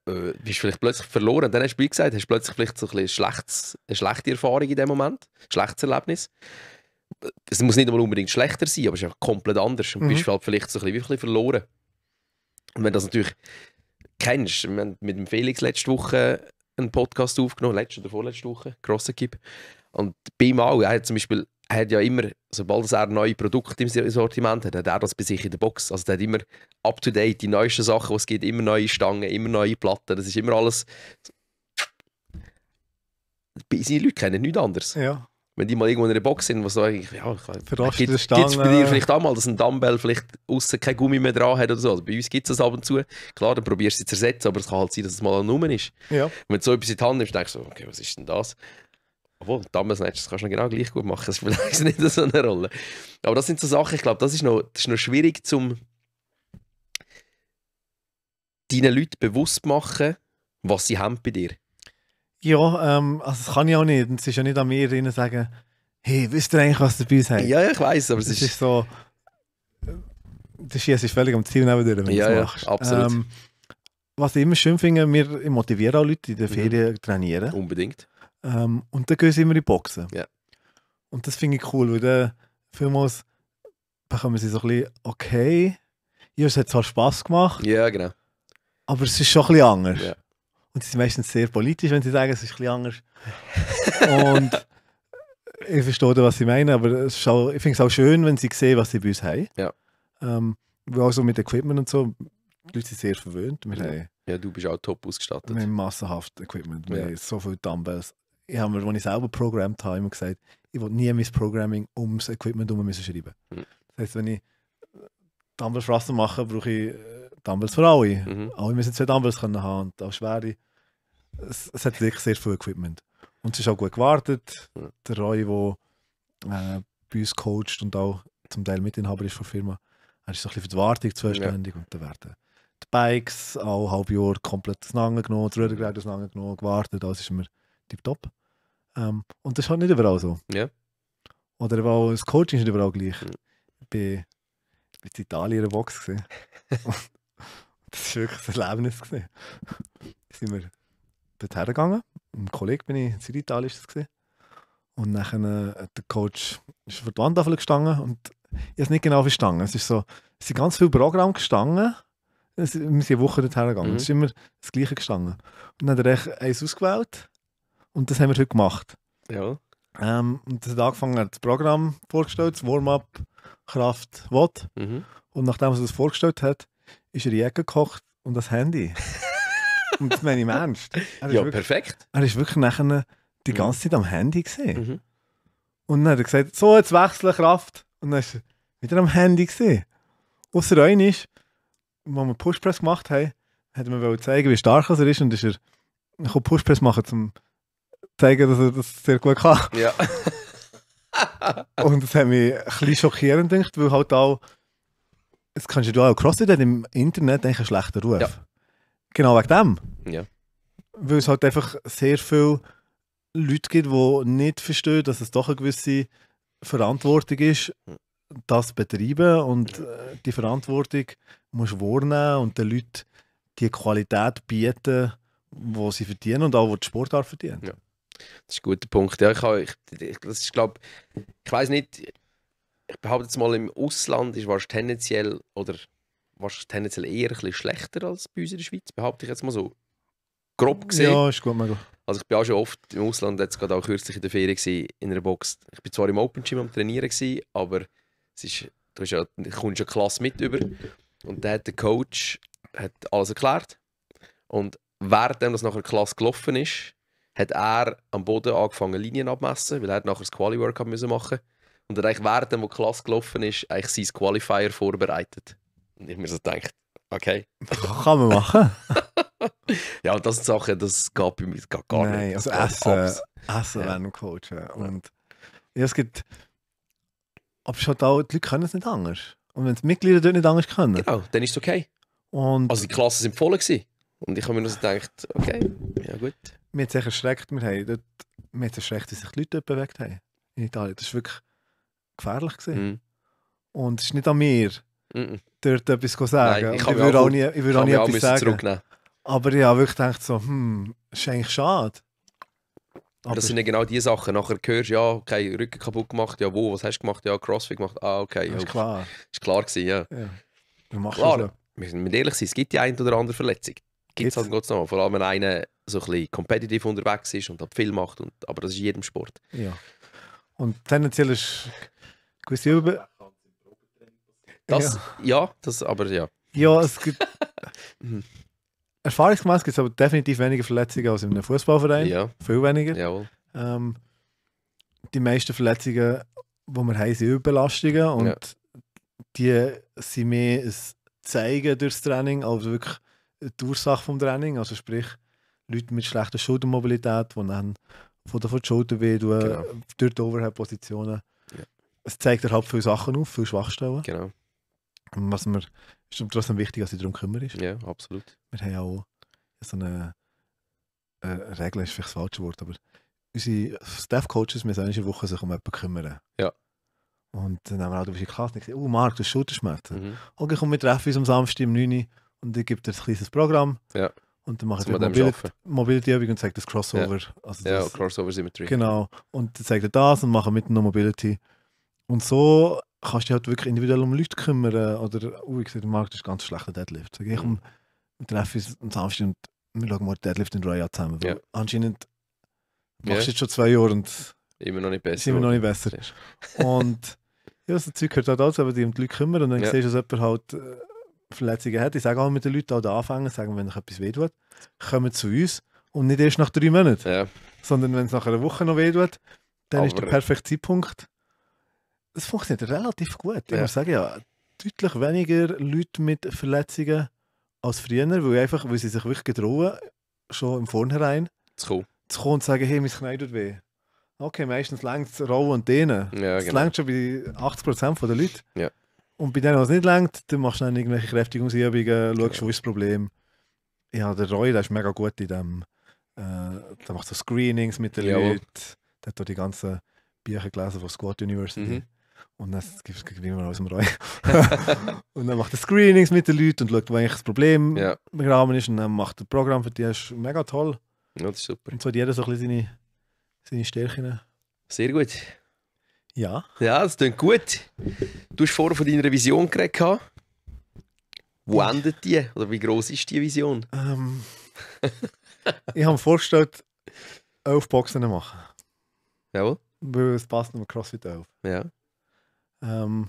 bist du vielleicht plötzlich verloren. Und dann hast du, gesagt, hast du plötzlich vielleicht so ein bisschen schlechtes, eine schlechte Erfahrung in dem Moment, ein schlechtes Erlebnis. Es muss nicht unbedingt schlechter sein, aber es ist einfach komplett anders und mhm. bist halt vielleicht so ein bisschen, ein bisschen verloren. Und wenn das natürlich kennst, wir haben mit dem Felix letzte Woche einen Podcast aufgenommen, letzte oder vorletzte Woche, grosser Kipp. Und beim ihm er hat zum Beispiel er hat ja immer, sobald er neue Produkte im Sortiment hat, hat er das bei sich in der Box. Also er hat immer up-to-date, die neuesten Sachen, die es gibt, immer neue Stangen, immer neue Platten, das ist immer alles... Seine Leute kennen nichts anderes. Ja wenn die mal irgendwo in einer Box sind, wo so, eigentlich, ich, ja, gibt es bei dir vielleicht auch mal, dass ein Dumbbell vielleicht außen kein Gummi mehr dran hat oder so. Also bei uns gibt es das ab und zu. Klar, dann probierst du es zu ersetzen, aber es kann halt sein, dass es mal an Nummer ist. Ja. Wenn du so etwas in die Hand nimmst, denkst du so, okay, was ist denn das? Obwohl, Dumbbell Snatch, das kannst du genau gleich gut machen. Das spielt [laughs] eigentlich nicht so eine Rolle. Aber das sind so Sachen, ich glaube, das, ist noch, das ist noch schwierig zum deinen Leuten bewusst machen, was sie haben bei dir. haben ja, ähm, also das kann ich auch nicht. es ist ja nicht an mir, ihnen sagen, hey, wisst ihr eigentlich, was ihr dabei ist? Ja, ja, ich weiß, aber es ist, ist, so. Das ist, ist völlig am Ziel neben dir, wenn ja, du das machst. Ja, absolut. Ähm, was ich immer schön finde, wir motivieren auch Leute in der mhm. Ferien mhm. trainieren. Unbedingt. Ähm, und dann gehen sie immer in die Boxen. Ja. Und das finde ich cool, weil dann vielmals bekommen sie so ein bisschen, okay, ja, es hat zwar Spass gemacht. Ja, genau. Aber es ist schon ein bisschen anders. Ja. Und sie sind meistens sehr politisch, wenn sie sagen, es ist etwas anders. [laughs] und ich verstehe, was sie meinen, aber es auch, ich finde es auch schön, wenn sie sehen, was sie bei uns haben. Ja. Ähm, auch so mit Equipment und so. Die Leute sind sehr verwöhnt. Wir haben, ja, du bist auch top ausgestattet. Wir haben massenhaft Equipment. Wir ja. haben so viele Dumbbells. Ich habe mir, als ich selber programmt habe, immer gesagt, ich will nie mein Programming ums Equipment herum schreiben. Mhm. Das heißt, wenn ich Dumbbells Rassen mache, brauche ich äh, Dumbbells für alle. Mhm. Alle müssen zwei Dumbbells können haben und auch schwere. Es, es hat wirklich sehr viel Equipment. Und es ist auch gut gewartet. Mhm. Der Roy, der äh, bei uns coacht und auch zum Teil Mitinhaber ist von der Firma, er ist so ein bisschen für die Wartung zuständig ja. und da werden die Bikes auch ein halbes Jahr komplett auseinandergenommen, die Rudergerät auseinandergenommen, gewartet, das ist immer tipptopp. Ähm, und das ist halt nicht überall so. Ja. Oder auch das Coaching ist nicht überall gleich. Mhm. Ich war in Italien in einer Box. [laughs] Das war wirklich ein Erlebnis. Gewesen. sind wir dort hergegangen. Mit einem Kollegen bin ich, in Zirital war das. Und dann hat äh, der Coach ist vor die Wandtafel gestanden und ich habe nicht genau verstanden. Es, ist so, es sind ganz viele Programme gestanden. wir sind eine Woche dorthin gegangen. Mhm. Es ist immer das Gleiche gestanden. Und dann hat er eins ausgewählt und das haben wir heute gemacht. Ja. Ähm, und das hat angefangen, er hat das Programm vorgestellt, das Warm-up, Kraft, Watt. Mhm. Und nachdem er das vorgestellt hat, ist er Jäger gekocht und das Handy. [laughs] und das meine ich im Ernst. ja, wirklich, perfekt. Er ist wirklich nachher die mhm. ganze Zeit am Handy gesehen. Mhm. Und dann hat er gesagt, so, jetzt wechsle Kraft. Und dann ist er wieder am Handy gesehen. Außer einer ist, wo wir Pushpress gemacht haben, hat man wollen zeigen, wie stark er ist. Und ist er, ich kann Pushpress machen, um zu zeigen, dass er das sehr gut kann. Ja. und das hat mich ein bisschen schockierend gedacht, weil halt auch Jetzt kannst du auch CrossFit im Internet einen schlechten Ruf. Ja. Genau wegen dem. Ja. Weil es halt einfach sehr viele Leute gibt, die nicht verstehen, dass es doch eine gewisse Verantwortung ist, das zu betreiben und äh, die Verantwortung musst wahrnehmen und den Leuten die Qualität bieten, die sie verdienen und auch, die die Sportart verdient. Ja. Das ist ein guter Punkt. Ja, ich, ich, ich, das ist, glaub, ich weiß nicht, ich behaupte jetzt mal, im Ausland ist wahrscheinlich tendenziell oder wahrscheinlich tendenziell eher ein bisschen schlechter als bei uns in der Schweiz, behaupte ich jetzt mal so. Grob gesehen. Ja, ist gut, mega. Also ich bin auch schon oft im Ausland, jetzt gerade auch kürzlich in der Ferien gewesen, in einer Box. Ich bin zwar im Open Gym am Trainieren gewesen, aber es ist, du ja, kommst ja Klasse mit über. Und dann hat der Coach hat alles erklärt. Und während das nachher Klasse gelaufen ist, hat er am Boden angefangen Linien abmessen, weil er nachher das Quali-Workout machen musste und hat eigentlich während der Klasse gelaufen ist, eigentlich sein Qualifier vorbereitet. Und ich mir so gedacht, okay. Kann man machen. [laughs] ja, und das sind Sachen, das geht bei mir gar Nein, nicht. Also das also Essen, Essen ja. während Coachen. Und ja, es gibt... Aber schon da, die Leute können es nicht anders. Und wenn die Mitglieder dort nicht anders können... Genau, dann ist es okay. Und also die Klassen sind voll gewesen. Und ich habe mir nur so gedacht, okay, ja gut. Mir hat es erschreckt, wir haben dort, mir hat erschreckt, wie sich die Leute dort bewegt haben. In Italien. Das ist wirklich gefährlich gewesen. Mm. Und es ist nicht an mir, mm dort etwas zu sagen. Nein, ich, ich würde auch, nie, ich würde auch nie etwas sagen. Aber ich habe wirklich gedacht, so, hm, ist eigentlich schade. Aber das sind ja genau die Sachen. Nachher hörst du, ja, okay, Rücken kaputt gemacht, ja, wo, was hast du gemacht? Ja, Crossfit gemacht, ah, okay. Ja, ist klar. Ist klar gewesen, ja. ja. Du machst klar, wir müssen ehrlich sein, es gibt die ein oder andere Verletzung. Gibt es halt also Gottes Namen. Vor allem, wenn einer so ein bisschen competitive unterwegs ist und viel macht. Und, aber das ist in jedem Sport. Ja. Und tendenziell ist gewisse Über... Das, ja. das aber ja. Ja, es gibt... [laughs] Erfahrungsgemäß gibt es aber definitiv weniger Verletzungen als in einem Fußballverein. Ja. Viel weniger. Jawohl. Ähm, die meisten Verletzungen, die wir haben, sind Überbelastungen und ja. die sind mehr ein Zeigen durchs Training als wirklich die Ursache vom Training. Also sprich, Leute mit schlechter Schultermobilität, die dann von der Schulter wehtun, genau. durch die Overhead-Positionen es zeigt dir halt viele Sachen auf, viele Schwachstellen. Genau. Was mir ist trotzdem wichtig, dass ich darum kümmern ist. Ja, absolut. Wir haben auch so eine äh, Regel, ist vielleicht das falsche Wort, aber unsere Staff-Coaches müssen eine Woche sich um jemanden kümmern. Ja. Und dann haben wir auch halt die bisschen Klasse gesagt, oh Marc, du hast Schulterschmerzen. Mhm. Okay, oh, komm, wir treffen uns am Samstag um 9 Uhr und ich gebe dir ein kleines Programm. Ja. Und dann machen wir die Mobility Übung und zeigt das Crossover. Ja, also das, ja Crossover Symmetry. Genau. Und dann zeigt er das und machen mit noch Mobility. Und so kannst du dich halt wirklich individuell um Leute kümmern. Oder, oh, ich sehe, der Markt ist ganz schlechter Deadlift. Sag ich um, mhm. treffe uns am Samstag und wir schauen mal Deadlift und Royal zusammen. Weil ja. Anscheinend machst du ja. jetzt schon zwei Jahre und immer noch nicht besser. Ist immer noch nicht besser. und ja, so Zeug gehört halt alles, aber dich um die Leute kümmern. Und dann ja. siehst du, dass jemand halt äh, Verletzungen hat. Ich sage auch mit den Leuten, auch da anfangen, sagen, wenn euch etwas wehtut, kommen zu uns. Und nicht erst nach drei Monaten. Ja. Sondern wenn es nach einer Woche noch wehtut, dann aber ist der perfekte Zeitpunkt es funktioniert relativ gut. Ich ja. muss sagen, ja, deutlich weniger Leute mit Verletzungen als früher, weil, einfach, weil sie sich wirklich getrauen, schon im Vornherein zu kommen, zu kommen und zu sagen, hey, mein Knie tut weh. Okay, meistens längt es rau und dehnen. Ja, genau. längt schon bei 80% der Leute. Ja. Und bei denen, was nicht längt, dann machst du dann irgendwelche Kräftigungsübungen, schaust, ja. Genau. wo ist das Problem. Ja, der Roy, der ist mega gut in dem. Äh, der macht so Screenings mit den ja, Leuten. Der hat da die ganzen Bücher gelesen von Scott University. Mhm. Und dann gibt es wir alles im Reue. [laughs] und dann macht er Screenings mit den Leuten und schaut, wo eigentlich das Problem ja. im Rahmen ist. Und dann macht er ein Programm für die, das ist mega toll. Ja, das ist super. Und so hat jeder so ein bisschen seine, seine Stärken. Sehr gut. Ja. Ja, das klingt gut. Du hast vorher von deiner Vision geredet. Wo endet die? Oder wie groß ist die Vision? Ähm, ich habe mir vorgestellt, elf Boxen machen. Jawohl. Weil es passt nur CrossFit auf. Ja. Ähm,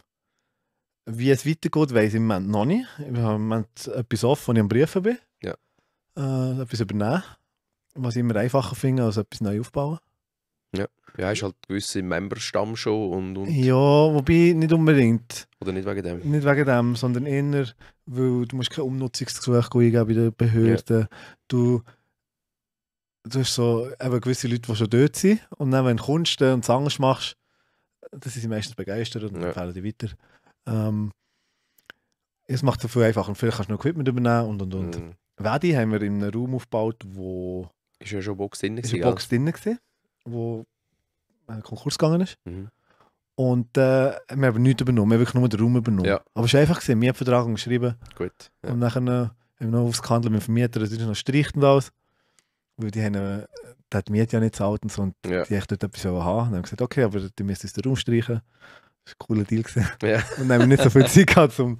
wie es weitergeht, weiß ich im Moment noch nicht. Ich habe im Moment etwas offen, wenn ich am Briefen bin. Ja. Äh, etwas übernehmen, was ich immer einfacher finde, als etwas neu aufbauen. Ja, ja hast halt gewisse Memberstamm schon und, und, Ja, wobei nicht unbedingt. Oder nicht wegen dem? Nicht wegen dem, sondern eher, weil du musst kein Umnutzungsgesuch eingeben bei den Behörden. Ja. Du, du hast so gewisse Leute, die schon dort sind und dann, wenn du kommst und es anders machst, das sind sie meistens begeistert und ja. empfehlen die weiter. Ähm, es macht es viel einfacher. Vielleicht kannst du noch Equipment übernehmen und und und. Mhm. Wedi haben wir in einem Raum aufgebaut, wo. Ist ja schon Box drin. Ist eine Box drin, gewesen, wo ein Konkurs gegangen ist. Mhm. Und äh, wir haben nichts übernommen, wir haben wirklich nur den Raum übernommen. Ja. Aber es war einfach, gewesen. wir haben Vertrag geschrieben. Gut. Ja. Und nachher äh, haben wir noch aufs Kandeln mit dem Vermieter, das ist noch streichend alles weil die haben, äh, die Miete ja nicht zahlt und so, und ja. die echt dort etwas haben. dann haben gesagt, okay, aber die müssen uns da rumstreichen. Das war ein cooler Deal. Ja. [laughs] Und dann haben wir nicht so viel Zeit gehabt, um,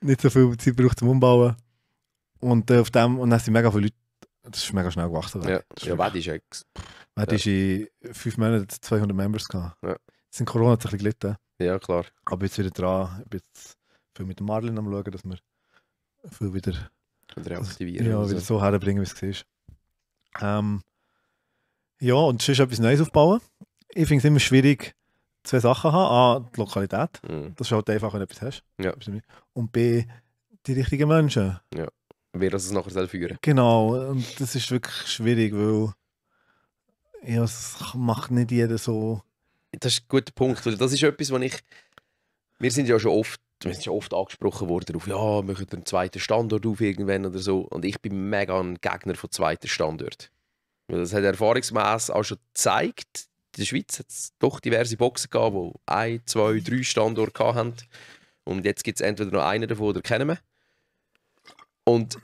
nicht so viel Zeit braucht zum Umbauen. Und äh, auf dem, und dann sind mega viele Leute, das ist mega schnell gewachsen. Ja, das ist ex. Wadi ist in fünf Monaten 200 Members gehabt. Ja. Jetzt in Corona hat es ein bisschen gelitten. Ja, klar. Aber jetzt wieder dran, ich bin jetzt viel mit Marlin am schauen, dass wir viel wieder, wieder aktivieren. ja, wieder so herbringen, wie es war. Ähm, ja, und sonst etwas Neues aufbauen. Ich finde es immer schwierig, zwei Sachen zu haben. A, die Lokalität, mhm. das ist halt einfach, wenn du etwas hast. Ja. Und B, die richtigen Menschen. Ja, wer das nachher selber führen. Genau, und das ist wirklich schwierig, weil ja, das macht nicht jeder so. Das ist ein guter Punkt, weil das ist etwas, was ich... Wir sind ja schon oft du bist ja oft angesprochen worden auf, ja, machen einen zweiten Standort auf irgendwann oder so. Und ich bin mega ein Gegner von zweiten Standort. Das hat erfahrungsmäß auch schon gezeigt. In der Schweiz hat es doch diverse Boxen gehabt, die ein, zwei, drei Standorte hatten. Und jetzt gibt es entweder noch einen davon oder kennen wir. Und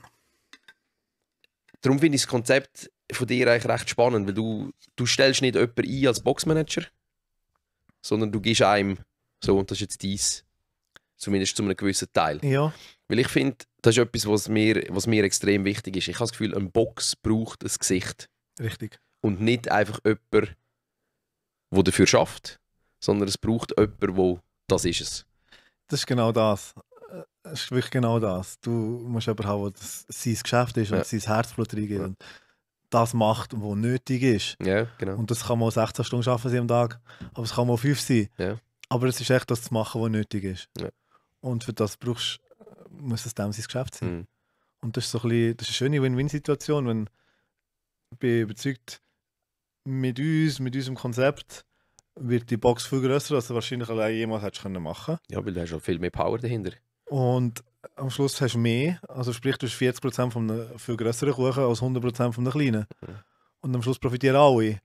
darum finde ich das Konzept von dir eigentlich recht spannend, weil du, du stellst nicht jemanden ein als Boxmanager, sondern du gibst einem so, und das ist jetzt dies Zumindest zu einem gewissen Teil. Ja. Weil ich finde, das ist etwas, was mir, was mir extrem wichtig ist. Ich habe das Gefühl, ein Box braucht ein Gesicht. Richtig. Und nicht einfach jemand, der dafür schafft, sondern es braucht jemand, wo das ist es. Das ist genau das. Das äh, ist wirklich genau das. Du musst jemanden haben, das sein Geschäft ist und ja. sein Herzblut reingeht. Ja. Und das macht, was nötig ist. Ja, genau. Und das kann man 16 Stunden arbeiten am Tag, aber es kann man 5 sein. Ja. Aber es ist echt das zu machen, was nötig ist. Ja. Und für das brauchst, äh, muss es dem sein Geschäft sein. Mhm. Und das ist, so ein bisschen, das ist eine schöne Win-Win-Situation, wenn ich bin überzeugt, mit uns, mit unserem Konzept, wird die Box viel größer, als du wahrscheinlich allein jemals hättest können machen können. Ja, weil du hast schon viel mehr Power dahinter. Und äh, am Schluss hast du mehr, also sprich, du hast 40% von einem viel größeren Kuchen als 100% von einem kleinen. Mhm. Und am Schluss profitieren alle.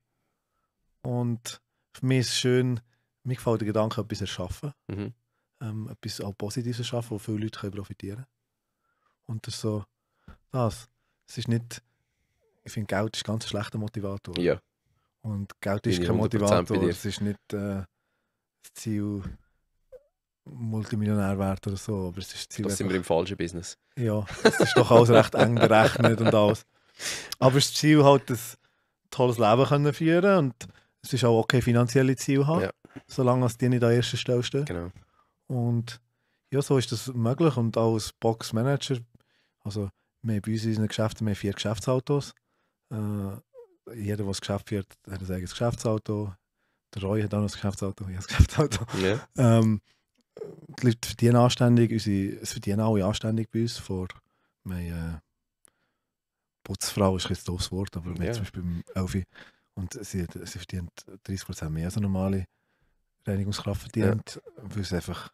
Und für mich ist es schön, mir gefällt der Gedanke, etwas erschaffen. Mhm ähm, etwas auch Positives schaffen, wo viele Leute können profitieren können. Und das ist so, das, es ist nicht, ich finde Geld ist ganz ein schlechter Motivator. Ja. Und Geld ist kein Motivator, es ist nicht äh, das Ziel, Multimillionär wert oder so, aber es ist Das sind wir im falschen Business. Ja, es ist doch alles recht eng berechnet und alles. Aber das Ziel halt, ein tolles Leben können führen und es ist auch okay, finanzielle Ziele haben, ja. solange es die nicht an erster Stelle stehen. Genau. Und ja, so ist das möglich. Und auch als Boxmanager, also wir haben bei uns in unseren Geschäften wir vier Geschäftsautos. Äh, jeder, der das Geschäft führt, hat ein eigenes Geschäftsauto. Der Roy hat auch noch ein Geschäftsauto, ich habe ein Geschäftsauto. Yeah. Ähm, die Leute verdienen anständig, unsere, es verdienen alle anständig bei uns. Vor, wir haben, äh, Putzfrau ist jetzt doofes Wort, aber wir zum Beispiel beim Elfi und sie, sie verdient 30% mehr als eine normale Reinigungskraft verdient, yeah. weil es einfach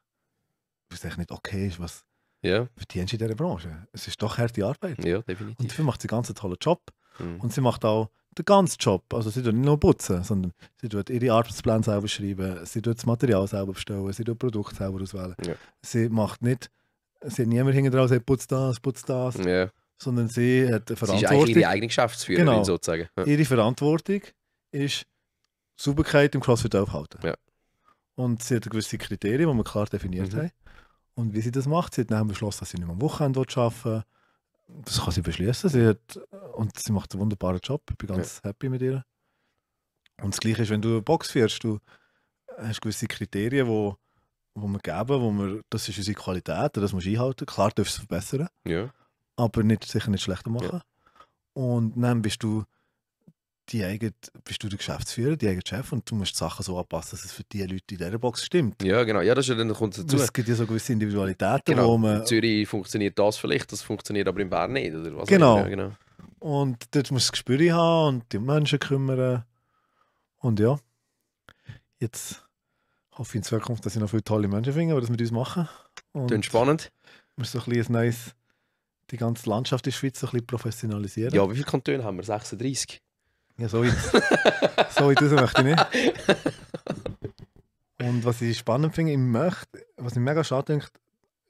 was eigentlich nicht okay ist, was für die du in dieser Branche. Es ist doch harte Arbeit. Ja, definitiv. Und dafür macht sie einen ganz tollen Job. Mhm. Und sie macht auch den ganzen Job. Also sie tut nicht nur putzen, sondern sie tut ihre Arbeitspläne selber schreiben, sie tut das Material selber bestellen, sie tut Produkte selber auswählen. Ja. Sie macht nicht, sie hat niemand hinten drauf, sie putzt das, putzt das. Ja. Sondern sie hat eine Verantwortung. Sie ist eigentlich ihre eigene Geschäftsführerin genau. sozusagen. Ja. Ihre Verantwortung ist, Sauberkeit im CrossFit aufhalten. Und sie hat gewisse Kriterien, die wir klar definiert mhm. haben. Und wie sie das macht, sie hat dann beschlossen, dass sie nicht mehr am Wochenende arbeiten Das kann sie beschließen. Sie hat, und sie macht einen wunderbaren Job. Ich bin ganz ja. happy mit ihr. Und das Gleiche ist, wenn du Box fährst, du hast gewisse Kriterien, wo, wo wir geben, wo wir, das ist unsere Qualität, das musst du einhalten. Klar darfst du es verbessern, ja. aber nicht, sicher nicht schlechter machen. Ja. Und dann bist du die eigene, bist du der Geschäftsführer, die eigene Chef und du musst die Sachen so anpassen, dass es für die Leute in dieser Box stimmt. Ja, genau. Ja, das ist ja dann kommt dazu. Es gibt ja so gewisse Individualitäten, genau. wo man... In Zürich funktioniert das vielleicht, das funktioniert aber in Bern nicht, oder was genau. Ja, genau. Und dort musst du das Gespür haben und die Menschen kümmern. Und ja, jetzt hoffe ich in Zukunft, dass ich noch viele tolle Menschen finde, die das mit uns machen. Und Klingt spannend. Muss so ein bisschen ein neues... Die ganze Landschaft in der Schweiz so ein bisschen professionalisieren. Ja, wie viele Kantone haben wir? 36? Ja, so weit, [laughs] so weit raus möchte ich nicht. Und was ich spannend finde, ich möchte, was ich mega schade denke,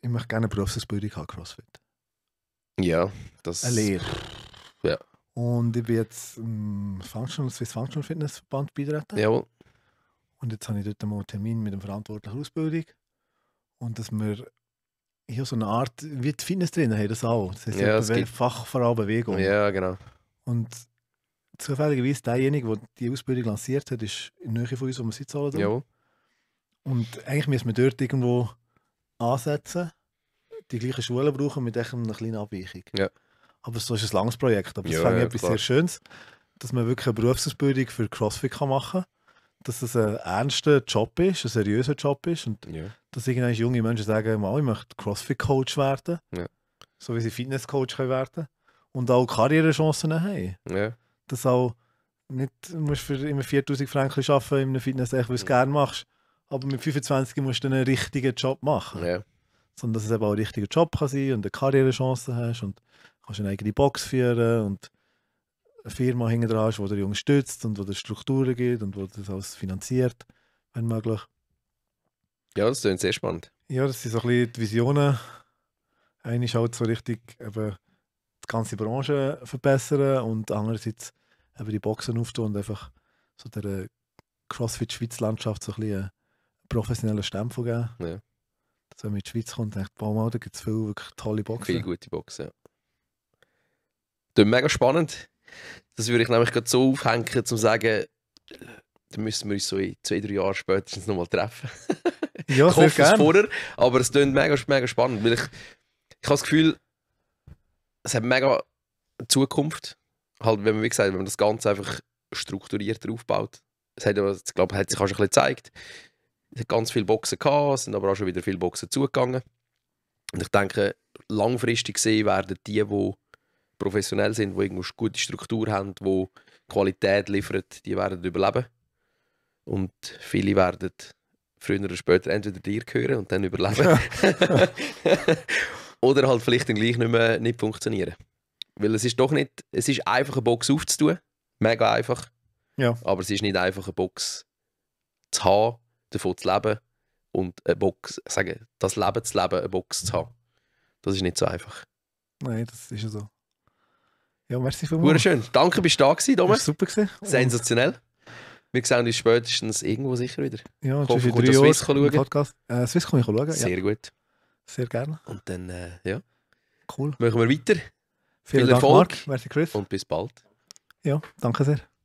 ich möchte gerne eine Berufsausbildung haben, CrossFit. Ja, das... Eine Lehre. Ja. Und ich bin jetzt im ähm, Functional, Swiss Functional Fitness Verband beitreten. Jawohl. Und jetzt habe ich dort mal einen Termin mit dem verantwortlichen Ausbildung. Und dass wir hier so eine Art, wie die Fitness drin haben, das auch. Das heißt, ja, es Fach vor allem Bewegung. Ja, genau. Und zufälligerweise derjenige, der die Ausbildung lanciert hat, ist in der Nähe von uns, wo wir sitzen. Alle ja. Und eigentlich müssen wir dort irgendwo ansetzen, die gleichen Schulen brauchen mit einer kleinen Abweichung. Ja. Aber so ist ein langes Projekt. Aber es ja, fände ja, etwas klar. sehr Schönes, dass man wirklich eine Berufsausbildung für CrossFit kann machen kann. Dass es ein ernster Job ist, ein seriöser Job ist. Und ja. dass irgendwann junge Menschen sagen, mal, ich möchte CrossFit-Coach werden. Ja. So wie sie Fitness-Coach werden können. Und auch Karrierechancen haben. Ja dass auch nicht musst für immer 4000 Franken arbeiten in einem Fitness, weil du es mhm. gerne machst. Aber mit 25 musst du einen richtigen Job machen. Ja. Sondern dass es eben auch ein richtiger Job kann sein und eine Karrierechance hast und kannst eine eigene Box führen und eine Firma hinten dran hast, die dich unterstützt und wo der Strukturen gibt und wo das alles finanziert, wenn möglich. Ja, das klingt sehr spannend. Ja, das sind so ein bisschen die Visionen. Eine ist halt so richtig eben die ganze Branche verbessern und andererseits eben die Boxen auftun und einfach so der äh, Crossfit-Schweiz-Landschaft so ein bisschen einen professionellen Stempel geben. Ja. Dass wenn man in die Schweiz kommt, denkt man, wow, da gibt es viele wirklich tolle Boxen. Viele gute Boxen, ja. Das ist mega spannend. Das würde ich nämlich gerade so aufhängen, um zu sagen, dann müssen wir uns so in zwei, drei Jahren spätestens nochmal treffen. ja, ich hoffe es vorher, aber es klingt mega, mega spannend, weil ich, ich habe das Gefühl, es hat mega Zukunft. Halt, wenn man, wie gesagt, wenn man das Ganze einfach strukturiert aufbaut. Es hat, ich glaube, hat sich auch schon ein bisschen gezeigt. Es hat ganz viele Boxen gehabt, es sind aber auch schon wieder viele Boxen zugegangen. Und ich denke, langfristig gesehen werden die, die professionell sind, die irgendwo eine gute Struktur haben, die Qualität liefern, die werden überleben. Und viele werden früher oder später entweder dir gehören und dann überleben. [laughs] [laughs] Oder halt vielleicht dann gleich nicht mehr nicht funktionieren. Weil es ist doch nicht, es ist einfach eine Box aufzutun, mega einfach. Ja. Aber es ist nicht einfach eine Box zu haben, davon zu leben und eine Box, sagen, das Leben zu leben, eine Box zu haben. Das ist nicht so einfach. Nein, das ist ja so. Ja, merci für Wunderschön. Danke, bist du da gewesen, Thomas. Super gewesen. Sensationell. Wir sehen uns spätestens irgendwo sicher wieder. Ja, ich hoffe, du kannst Swiss schauen. Podcast. Äh, Swiss schauen, Sehr ja. gut. Sehr gerne. Und dann, äh, ja. Cool. Machen wir weiter. Vielen Viel Dank, Erfolg. Marc. Merci, Chris. Und bis bald. Ja, danke sehr.